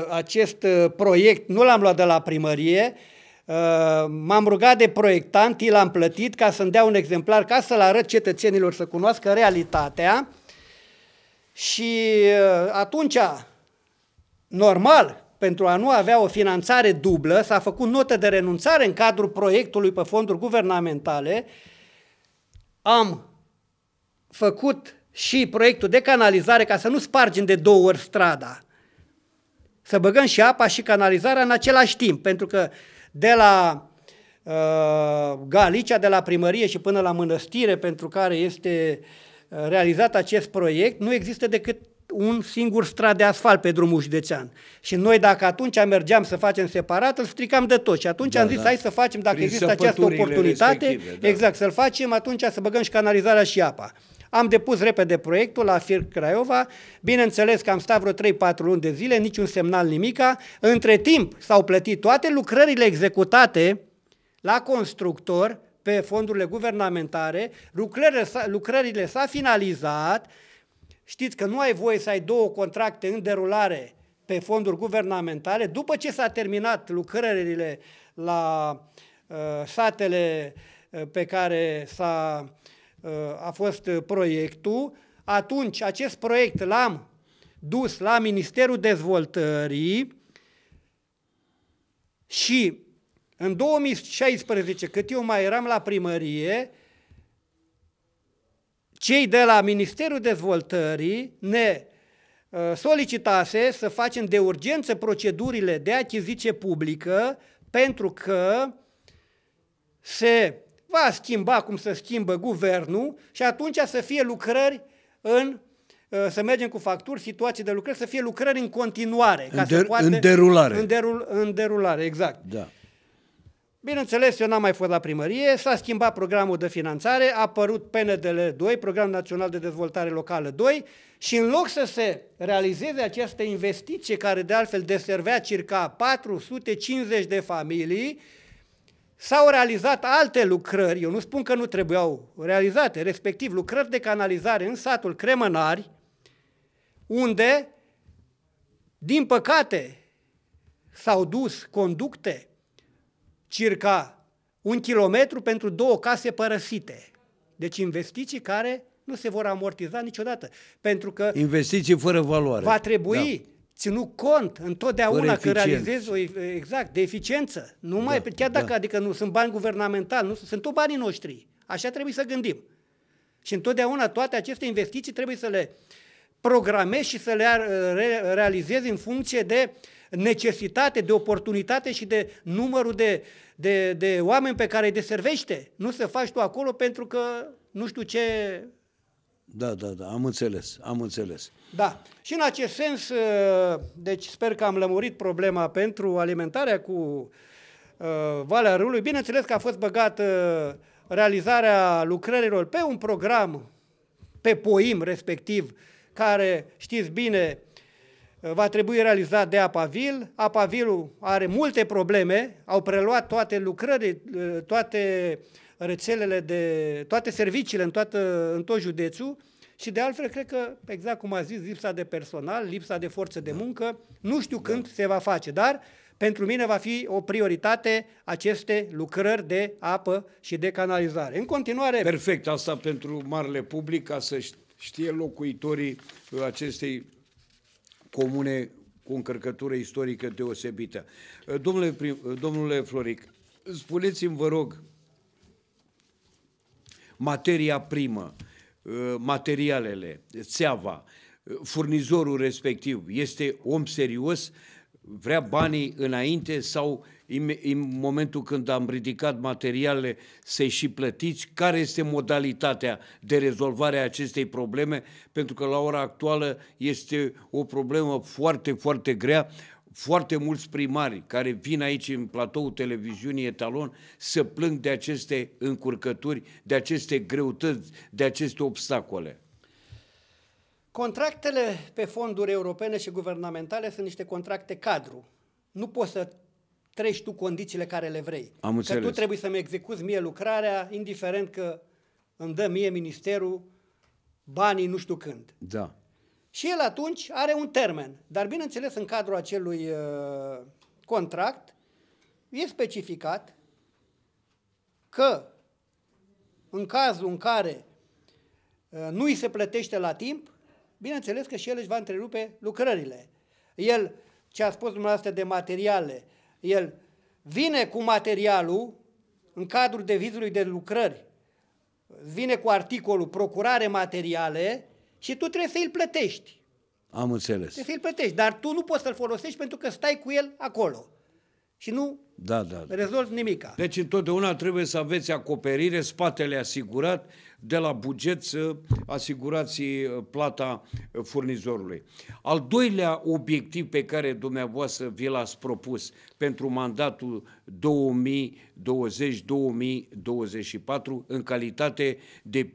acest uh, proiect nu l-am luat de la primărie, m-am rugat de proiectant, i l-am plătit ca să-mi dea un exemplar, ca să-l arăt cetățenilor să cunoască realitatea. Și atunci, normal, pentru a nu avea o finanțare dublă, s-a făcut notă de renunțare în cadrul proiectului pe fonduri guvernamentale. Am făcut și proiectul de canalizare ca să nu spargem de două ori strada. Să băgăm și apa și canalizarea în același timp, pentru că de la uh, Galicia, de la primărie și până la mănăstire pentru care este uh, realizat acest proiect, nu există decât un singur strat de asfalt pe drumul județean. Și noi dacă atunci mergeam să facem separat, îl stricam de tot. Și atunci da, am zis, da. hai să facem, dacă Prin există această oportunitate, da. exact, să-l facem, atunci să băgăm și canalizarea și apa. Am depus repede proiectul la FIR Craiova, bineînțeles că am stat vreo 3-4 luni de zile, niciun semnal, nimica. Între timp s-au plătit toate lucrările executate la constructor pe fondurile guvernamentare, lucrările s au finalizat, Știți că nu ai voie să ai două contracte în derulare pe fonduri guvernamentale după ce s-a terminat lucrările la uh, satele uh, pe care s-a, uh, a fost uh, proiectul, atunci acest proiect l-am dus la Ministerul Dezvoltării și în 2016, cât eu mai eram la primărie, cei de la Ministerul Dezvoltării ne uh, solicitase să facem de urgență procedurile de achiziție publică pentru că se va schimba cum se schimbă guvernul și atunci să fie lucrări în uh, să mergem cu facturi, situații de lucrări, să fie lucrări în continuare. Ca în, der, să poate, în derulare. În, derul, în derulare, exact. Da. Bineînțeles, eu n-am mai fost la primărie, s-a schimbat programul de finanțare, a apărut PNDL 2, Program Național de Dezvoltare Locală 2, și în loc să se realizeze această investiție care de altfel deservea circa 450 de familii, S-au realizat alte lucrări, eu nu spun că nu trebuiau realizate, respectiv lucrări de canalizare în satul Cremănari, unde, din păcate, s-au dus conducte circa un kilometru pentru două case părăsite. Deci investiții care nu se vor amortiza niciodată. Pentru că... Investiții fără valoare. Va trebui da. ținut cont întotdeauna că realizezi o, exact, de eficiență. Numai, da, chiar da. dacă da. adică nu sunt bani guvernamentali, nu sunt tot banii noștri. Așa trebuie să gândim. Și întotdeauna toate aceste investiții trebuie să le programezi și să le uh, realizezi în funcție de uh, necesitate, de oportunitate și de numărul de, de, de oameni pe care îi deservește. Nu să faci tu acolo pentru că nu știu ce... Da, da, da, am înțeles, am înțeles. Da, și în acest sens, ă, deci sper că am lămurit problema pentru alimentarea cu ă, Valea Râului. Bineînțeles că a fost băgată realizarea lucrărilor pe un program, pe poim respectiv, care știți bine, va trebui realizat de Apavil. Apavilul are multe probleme, au preluat toate lucrările, toate rețelele, de, toate serviciile în, toată, în tot județul și de altfel cred că, exact cum a zis, lipsa de personal, lipsa de forță de da. muncă, nu știu da. când se va face, dar pentru mine va fi o prioritate aceste lucrări de apă și de canalizare. În continuare... Perfect, asta pentru marele public, ca să știe locuitorii acestei comune cu încărcătură istorică deosebită. Uh, domnule, prim, uh, domnule Floric, spuneți-mi, vă rog, materia primă, uh, materialele, țeava, furnizorul respectiv este om serios, vrea banii înainte sau în momentul când am ridicat materiale să-i și plătiți? Care este modalitatea de rezolvare a acestei probleme? Pentru că la ora actuală este o problemă foarte, foarte grea foarte mulți primari care vin aici în platou televiziunii Etalon să plâng de aceste încurcături, de aceste greutăți, de aceste obstacole. Contractele pe fonduri europene și guvernamentale sunt niște contracte cadru. Nu poți să treci tu condițiile care le vrei. Am că tu trebuie să-mi execuți mie lucrarea, indiferent că îmi dă mie ministerul banii nu știu când. Da. Și el atunci are un termen, dar bineînțeles în cadrul acelui uh, contract e specificat că în cazul în care uh, nu îi se plătește la timp, bineînțeles că și el își va întrerupe lucrările. El, ce a spus dumneavoastră de materiale, el vine cu materialul în cadrul devizului de lucrări, vine cu articolul procurare materiale și tu trebuie să îl plătești. Am înțeles. Trebuie să îl plătești, dar tu nu poți să-l folosești pentru că stai cu el acolo. Și nu da, da, da. rezolvi nimica. Deci întotdeauna trebuie să aveți acoperire, spatele asigurat de la buget să asigurați uh, plata uh, furnizorului. Al doilea obiectiv pe care dumneavoastră vi l-ați propus pentru mandatul 2020-2024 în calitate de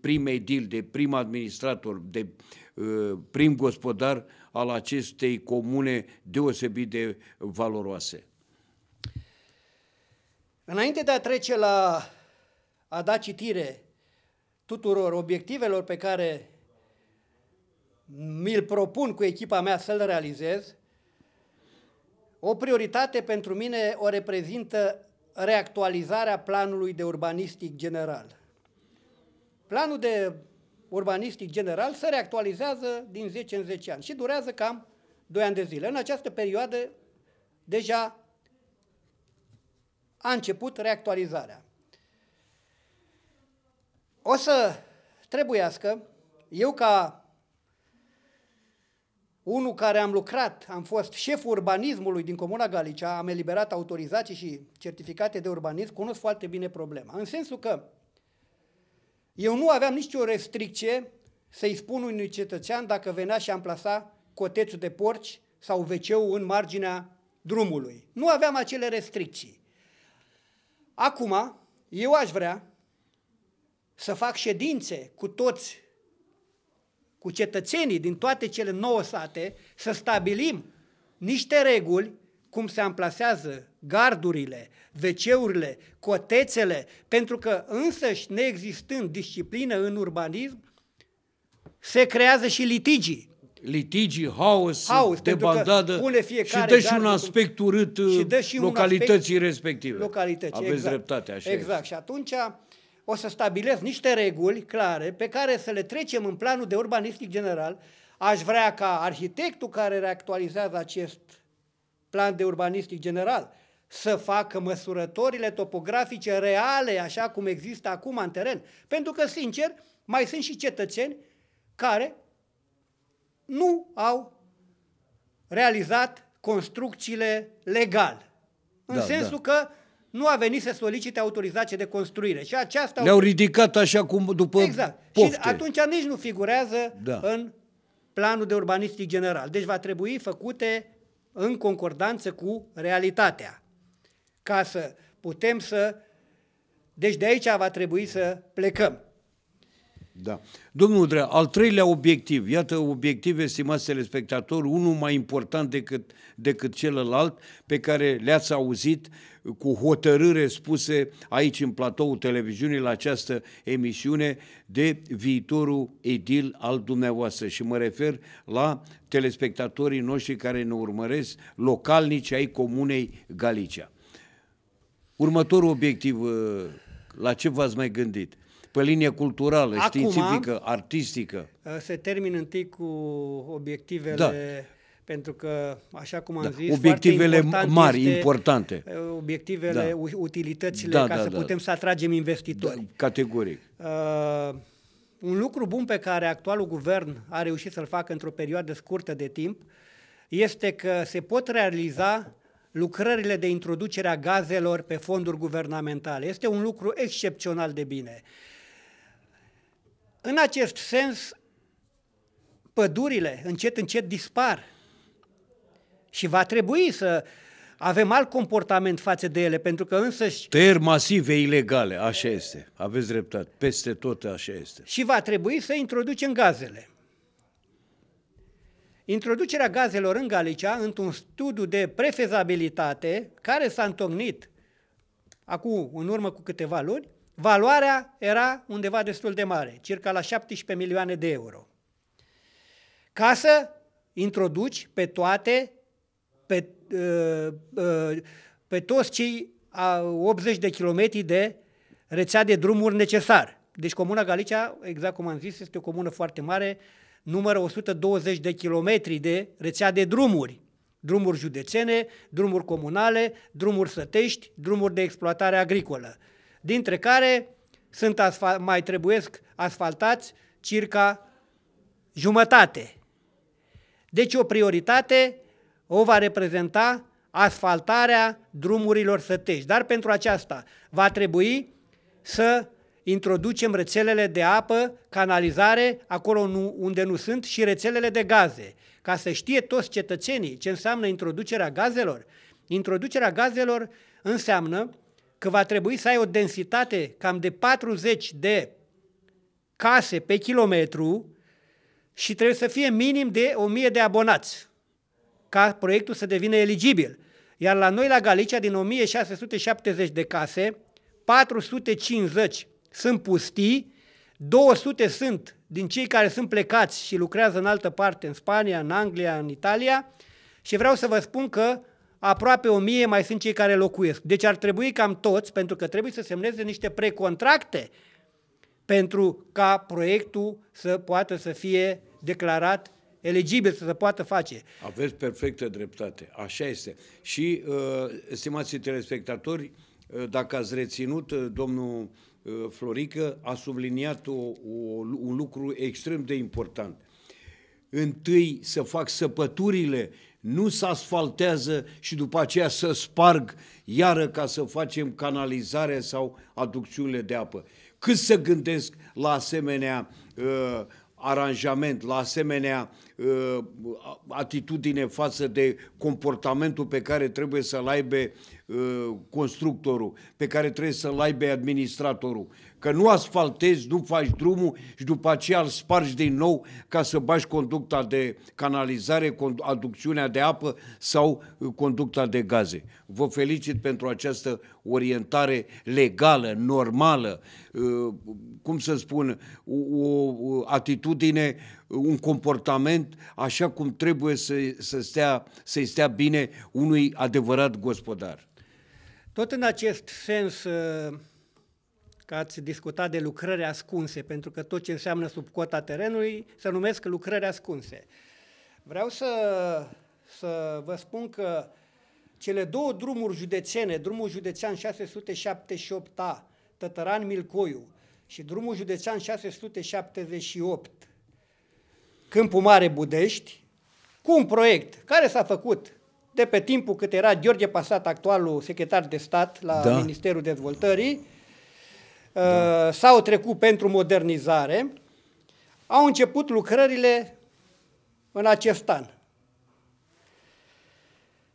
prim edil, de prim administrator, de uh, prim gospodar al acestei comune deosebit de valoroase. Înainte de a trece la a da citire tuturor obiectivelor pe care mi-l propun cu echipa mea să-l realizez, o prioritate pentru mine o reprezintă reactualizarea planului de urbanistic general. Planul de urbanistic general se reactualizează din 10 în 10 ani și durează cam 2 ani de zile. În această perioadă deja a început reactualizarea o să trebuiască, eu ca unul care am lucrat, am fost șeful urbanismului din Comuna Galicia, am eliberat autorizații și certificate de urbanism, cunosc foarte bine problema. În sensul că eu nu aveam nicio restricție să-i spun unui cetățean dacă venea și amplasa cotețul de porci sau wc în marginea drumului. Nu aveam acele restricții. Acum, eu aș vrea să fac ședințe cu toți, cu cetățenii din toate cele nouă sate, să stabilim niște reguli cum se amplasează gardurile, veceurile, cotețele, pentru că însăși neexistând disciplină în urbanism, se creează și litigii. Litigii, haos, haos debandadă pune fiecare și dă și un aspect urât și și localității un aspect, respective. Localității, Aveți exact, dreptate, așa Exact, este. și atunci o să stabilesc niște reguli clare pe care să le trecem în planul de urbanistic general. Aș vrea ca arhitectul care reactualizează acest plan de urbanistic general să facă măsurătorile topografice reale, așa cum există acum în teren. Pentru că, sincer, mai sunt și cetățeni care nu au realizat construcțiile legal. În da, sensul da. că nu a venit să solicite autorizație de construire. Și aceasta Le-au ridicat așa cum după Exact. Pofte. Și atunci nici nu figurează da. în planul de urbanistic general. Deci va trebui făcute în concordanță cu realitatea. Ca să putem să deci de aici va trebui să plecăm. Da. Domnul Drea, al treilea obiectiv, iată obiective, estimați telespectatori, unul mai important decât, decât celălalt pe care le-ați auzit, cu hotărâre spuse aici în platou televiziunii la această emisiune de viitorul edil al dumneavoastră și mă refer la telespectatorii noștri care ne urmăresc, localnici ai Comunei Galicia. Următorul obiectiv, uh, la ce v-ați mai gândit? Pe linie culturală, Acum, științifică, artistică. Uh, se termin întâi cu obiectivele da pentru că, așa cum am da, zis, obiectivele important mari, este importante. Uh, obiectivele, da. utilitățile, da, ca da, să da. putem să atragem investitori. Da, categoric. Uh, un lucru bun pe care actualul guvern a reușit să-l facă într-o perioadă scurtă de timp este că se pot realiza lucrările de introducere a gazelor pe fonduri guvernamentale. Este un lucru excepțional de bine. În acest sens, pădurile încet, încet dispar și va trebui să avem alt comportament față de ele, pentru că însăși... Tăieri masive ilegale, așa este, aveți dreptate, peste tot așa este. Și va trebui să introducem gazele. Introducerea gazelor în Galicia, într-un studiu de prefezabilitate, care s-a întocmit acum, în urmă cu câteva luni, valoarea era undeva destul de mare, circa la 17 milioane de euro. Ca să introduci pe toate pe, uh, uh, pe toți cei 80 de kilometri de rețea de drumuri necesar. Deci Comuna Galicia, exact cum am zis, este o comună foarte mare, numără 120 de kilometri de rețea de drumuri. Drumuri județene, drumuri comunale, drumuri sătești, drumuri de exploatare agricolă, dintre care sunt asfal- mai trebuiesc asfaltați circa jumătate. Deci o prioritate o va reprezenta asfaltarea drumurilor sătești. Dar pentru aceasta va trebui să introducem rețelele de apă, canalizare, acolo nu, unde nu sunt, și rețelele de gaze. Ca să știe toți cetățenii ce înseamnă introducerea gazelor, introducerea gazelor înseamnă că va trebui să ai o densitate cam de 40 de case pe kilometru și trebuie să fie minim de 1000 de abonați ca proiectul să devină eligibil. Iar la noi, la Galicia, din 1670 de case, 450 sunt pustii, 200 sunt din cei care sunt plecați și lucrează în altă parte, în Spania, în Anglia, în Italia, și vreau să vă spun că aproape 1000 mai sunt cei care locuiesc. Deci ar trebui cam toți, pentru că trebuie să semneze niște precontracte pentru ca proiectul să poată să fie declarat eligibil să se poată face. Aveți perfectă dreptate, așa este. Și, uh, estimații telespectatori, uh, dacă ați reținut, uh, domnul Florică a subliniat o, o, un lucru extrem de important. Întâi să fac săpăturile, nu să asfaltează și după aceea să sparg iară ca să facem canalizare sau aducțiunile de apă. Cât să gândesc la asemenea uh, aranjament, la asemenea uh, atitudine față de comportamentul pe care trebuie să-l aibă uh, constructorul, pe care trebuie să-l aibă administratorul, Că nu asfaltezi, nu faci drumul și după aceea îl spargi din nou ca să bași conducta de canalizare, aducțiunea de apă sau uh, conducta de gaze. Vă felicit pentru această orientare legală, normală, uh, cum să spun, o atitudine, uh, un comportament așa cum trebuie să, să stea, să stea bine unui adevărat gospodar. Tot în acest sens, că ați discutat de lucrări ascunse, pentru că tot ce înseamnă sub cota terenului se numesc lucrări ascunse. Vreau să, să vă spun că cele două drumuri județene, drumul județean 678A, Tătăran-Milcoiu, și drumul județean 678, Câmpul Mare Budești, cu un proiect care s-a făcut de pe timpul cât era Gheorghe Pasat, actualul secretar de stat la da. Ministerul Dezvoltării, da. Uh, s-au trecut pentru modernizare, au început lucrările în acest an.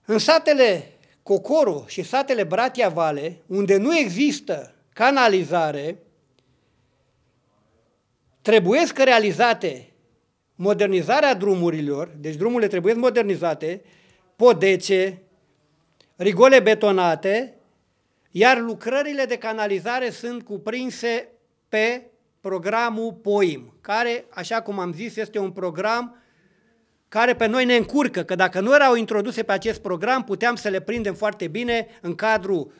În satele Cocoru și satele Bratia Vale, unde nu există canalizare, trebuiesc realizate modernizarea drumurilor, deci drumurile trebuie modernizate, podece, rigole betonate iar lucrările de canalizare sunt cuprinse pe programul POIM, care, așa cum am zis, este un program care pe noi ne încurcă, că dacă nu erau introduse pe acest program, puteam să le prindem foarte bine în cadrul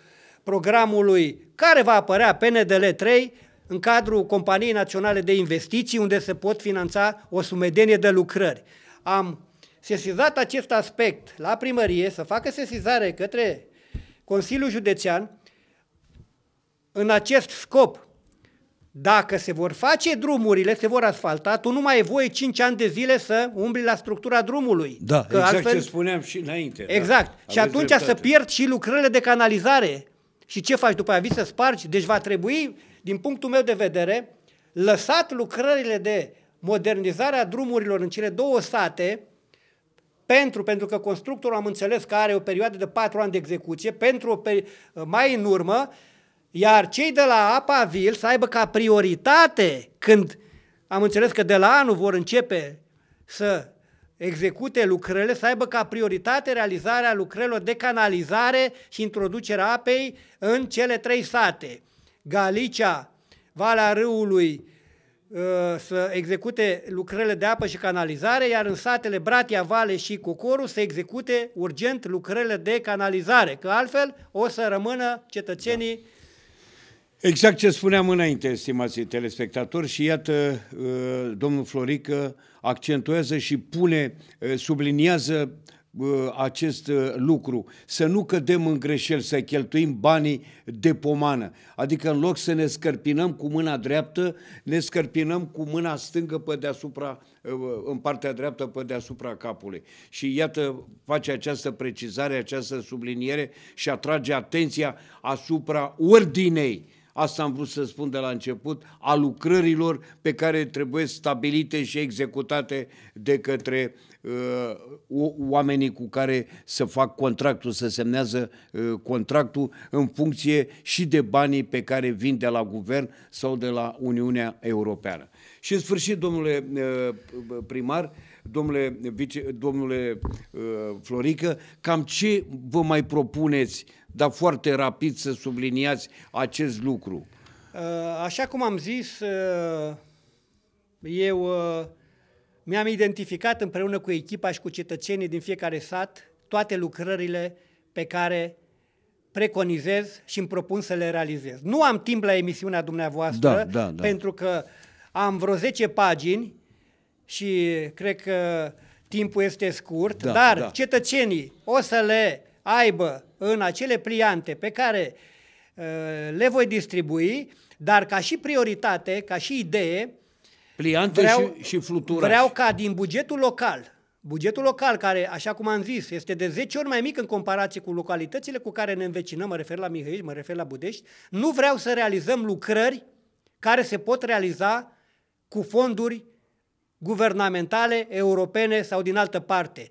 programului care va apărea PNDL 3, în cadrul Companiei Naționale de Investiții, unde se pot finanța o sumedenie de lucrări. Am sesizat acest aspect la primărie, să facă sesizare către Consiliul Județean, în acest scop, dacă se vor face drumurile, se vor asfalta, tu nu mai ai voie 5 ani de zile să umbli la structura drumului. Da, că exact astfel... ce spuneam și înainte. Da. Exact. Da, și atunci dreptate. să pierzi și lucrările de canalizare. Și ce faci după aia? Vii să spargi? Deci va trebui, din punctul meu de vedere, lăsat lucrările de modernizare a drumurilor în cele două sate, pentru, pentru că constructorul am înțeles că are o perioadă de patru ani de execuție, pentru o peri- mai în urmă iar cei de la Apavil să aibă ca prioritate, când am înțeles că de la anul vor începe să execute lucrările, să aibă ca prioritate realizarea lucrărilor de canalizare și introducerea apei în cele trei sate. Galicia Valea Râului, uh, să execute lucrările de apă și canalizare, iar în satele Bratia, Vale și Cocoru să execute urgent lucrările de canalizare, că altfel o să rămână cetățenii da Exact ce spuneam înainte, stimații telespectatori, și iată, uh, domnul Florică accentuează și pune, uh, subliniază uh, acest lucru, să nu cădem în greșel, să cheltuim banii de pomană. Adică în loc să ne scărpinăm cu mâna dreaptă, ne scărpinăm cu mâna stângă pe deasupra, în partea dreaptă pe deasupra capului. Și iată, face această precizare, această subliniere și atrage atenția asupra ordinei asta am vrut să spun de la început, a lucrărilor pe care trebuie stabilite și executate de către uh, oamenii cu care să fac contractul, să semnează uh, contractul în funcție și de banii pe care vin de la guvern sau de la Uniunea Europeană. Și în sfârșit, domnule uh, primar, domnule, vice, domnule uh, Florică, cam ce vă mai propuneți dar foarte rapid să subliniați acest lucru. Uh, așa cum am zis, uh, eu uh, mi-am identificat împreună cu echipa și cu cetățenii din fiecare sat toate lucrările pe care preconizez și îmi propun să le realizez. Nu am timp la emisiunea dumneavoastră, da, da, da. pentru că am vreo 10 pagini și cred că timpul este scurt, da, dar da. cetățenii o să le aibă în acele pliante pe care uh, le voi distribui, dar ca și prioritate, ca și idee, Pliante vreau, și, și Vreau ca din bugetul local, bugetul local care, așa cum am zis, este de 10 ori mai mic în comparație cu localitățile cu care ne învecinăm, mă refer la Mihăiești, mă refer la Budești, nu vreau să realizăm lucrări care se pot realiza cu fonduri guvernamentale, europene sau din altă parte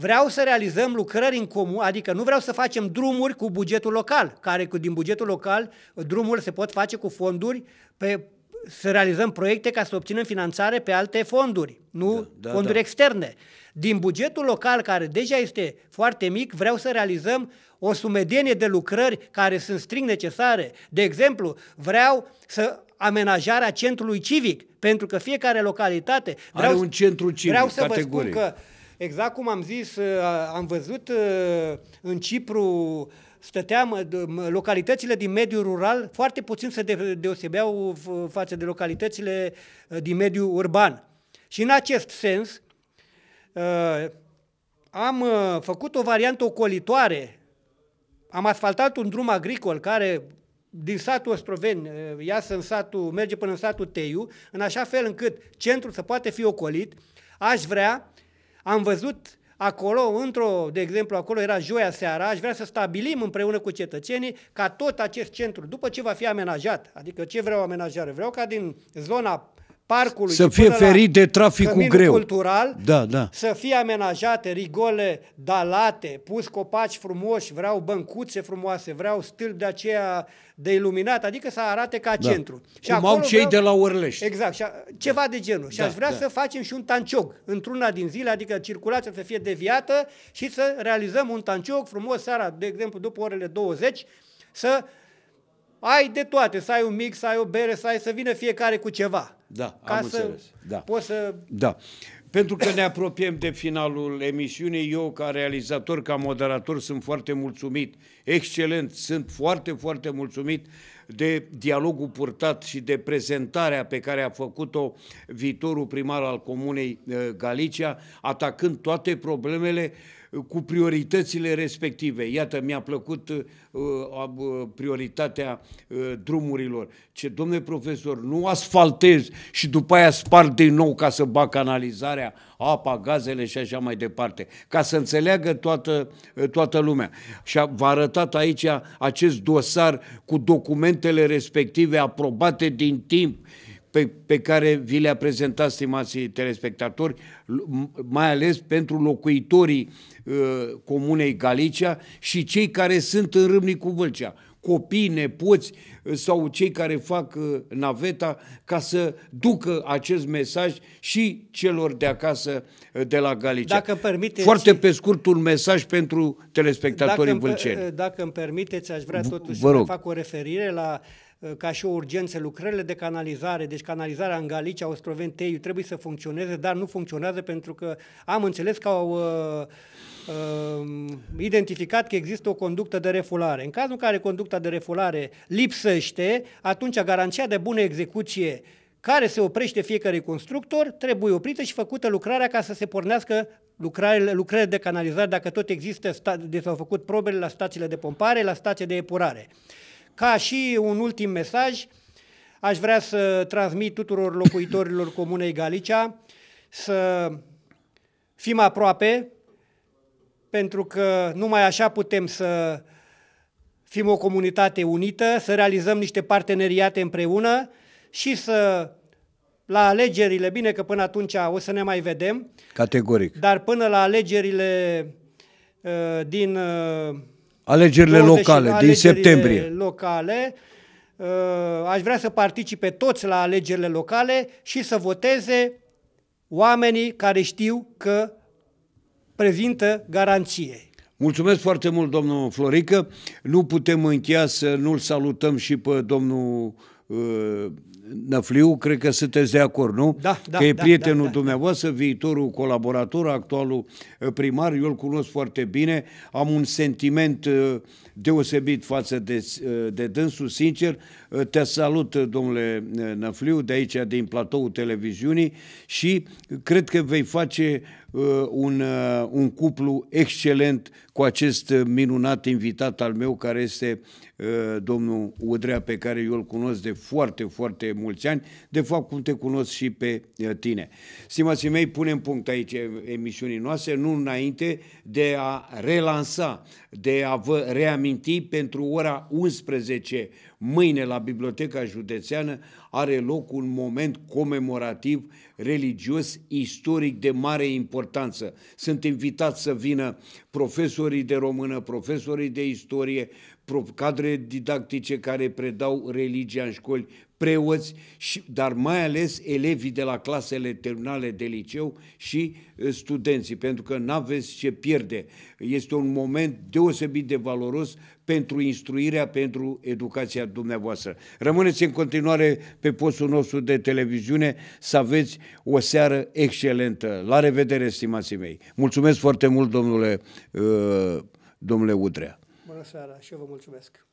vreau să realizăm lucrări în comun, adică nu vreau să facem drumuri cu bugetul local, care cu, din bugetul local drumul se pot face cu fonduri pe să realizăm proiecte ca să obținem finanțare pe alte fonduri, nu da, da, da. fonduri da. externe. Din bugetul local, care deja este foarte mic, vreau să realizăm o sumedenie de lucrări care sunt strict necesare. De exemplu, vreau să amenajarea centrului civic, pentru că fiecare localitate... Vreau, Are un centru civic, Vreau să categoric. vă spun că Exact cum am zis, uh, am văzut uh, în Cipru, stăteam, uh, localitățile din mediul rural foarte puțin se deosebeau față de localitățile din mediul urban. Și în acest sens, am făcut o variantă ocolitoare. Am asfaltat un drum agricol care din satul Ostroveni iasă în satul, merge până în satul Teiu, în așa fel încât centrul să poate fi ocolit. Aș vrea am văzut acolo, într-o, de exemplu, acolo era joia seara, aș vrea să stabilim împreună cu cetățenii ca tot acest centru, după ce va fi amenajat, adică ce vreau amenajare? Vreau ca din zona parcului. Să fie ferit de traficul greu. cultural, da, da. să fie amenajate rigole dalate, pus copaci frumoși, vreau băncuțe frumoase, vreau stâlpi de aceea de iluminat, adică să arate ca da. centru. Și Cum au cei vreau... de la Orlești. Exact, și a... ceva de genul. Și da, aș vrea da. să facem și un tanciog într-una din zile, adică circulația să fie deviată și să realizăm un tanciog frumos seara, de exemplu, după orele 20, să ai de toate, să ai un mix, să ai o bere, să ai să vină fiecare cu ceva. Da, ca am să înțeles. Da. Poți să... Da. Pentru că ne apropiem de finalul emisiunii, eu ca realizator, ca moderator sunt foarte mulțumit, excelent, sunt foarte, foarte mulțumit de dialogul purtat și de prezentarea pe care a făcut-o viitorul primar al Comunei eh, Galicia, atacând toate problemele uh, cu prioritățile respective. Iată, mi-a plăcut uh, uh, prioritatea uh, drumurilor. Ce, domnule profesor, nu asfaltez și după aia spart din nou ca să bag canalizarea, apa, gazele și așa mai departe. Ca să înțeleagă toată, uh, toată lumea. Și v-a arătat aici acest dosar cu documentele respective aprobate din timp pe, pe care vi le-a prezentat, stimații telespectatori, mai ales pentru locuitorii uh, comunei Galicia și cei care sunt în Râmnic cu Vâlcea copii, nepoți uh, sau cei care fac uh, naveta ca să ducă acest mesaj și celor de acasă uh, de la Galicia. Dacă permiteți, Foarte pe scurt un mesaj pentru telespectatorii dacă îmi, vâlceni. Dacă îmi permiteți, aș vrea totuși să fac o referire la uh, Uh, ca și o urgență, lucrările de canalizare, deci canalizarea în Galicia, Ostroven, Teiu, trebuie să funcționeze, dar nu funcționează pentru că am înțeles că au uh, uh, identificat că există o conductă de refulare. În cazul în care conducta de refulare lipsește, atunci garanția de bună execuție care se oprește fiecare constructor, trebuie oprită și făcută lucrarea ca să se pornească lucrările, lucrările de canalizare, dacă tot există, de s-au făcut probele la stațiile de pompare, la stațiile de epurare. Ca și un ultim mesaj, aș vrea să transmit tuturor locuitorilor Comunei Galicia să fim aproape, pentru că numai așa putem să fim o comunitate unită, să realizăm niște parteneriate împreună și să la alegerile, bine că până atunci o să ne mai vedem. Categoric. Dar până la alegerile uh, din uh, alegerile locale din alegerile septembrie. locale. Uh, aș vrea să participe toți la alegerile locale și să voteze oamenii care știu că prezintă garanție. Mulțumesc foarte mult, domnul Florică. Nu putem încheia să nu-l salutăm și pe domnul uh, Năfliu, cred că sunteți de acord, nu? Da, da. Că e da, da prietenul da, da, dumneavoastră, viitorul colaborator, actualul eh, primar, eu îl cunosc foarte bine, am un sentiment eh, deosebit față de, eh, de dânsul. Sincer, eh, te salut, eh, domnule Năfliu, de aici, din platoul televiziunii și cred că vei face un, un cuplu excelent cu acest minunat invitat al meu, care este domnul Udrea, pe care eu îl cunosc de foarte, foarte mulți ani, de fapt cum te cunosc și pe tine. Stimații mei, punem punct aici emisiunii noastre, nu înainte de a relansa, de a vă reaminti aminti, pentru ora 11, mâine la Biblioteca Județeană, are loc un moment comemorativ, religios, istoric de mare importanță. Sunt invitați să vină profesorii de română, profesorii de istorie, cadre didactice care predau religia în școli, preoți, și, dar mai ales elevii de la clasele terminale de liceu și studenții, pentru că n aveți ce pierde. Este un moment deosebit de valoros pentru instruirea, pentru educația dumneavoastră. Rămâneți în continuare pe postul nostru de televiziune să aveți o seară excelentă. La revedere, stimații mei! Mulțumesc foarte mult, domnule, domnule Udrea! Bună seara și eu vă mulțumesc!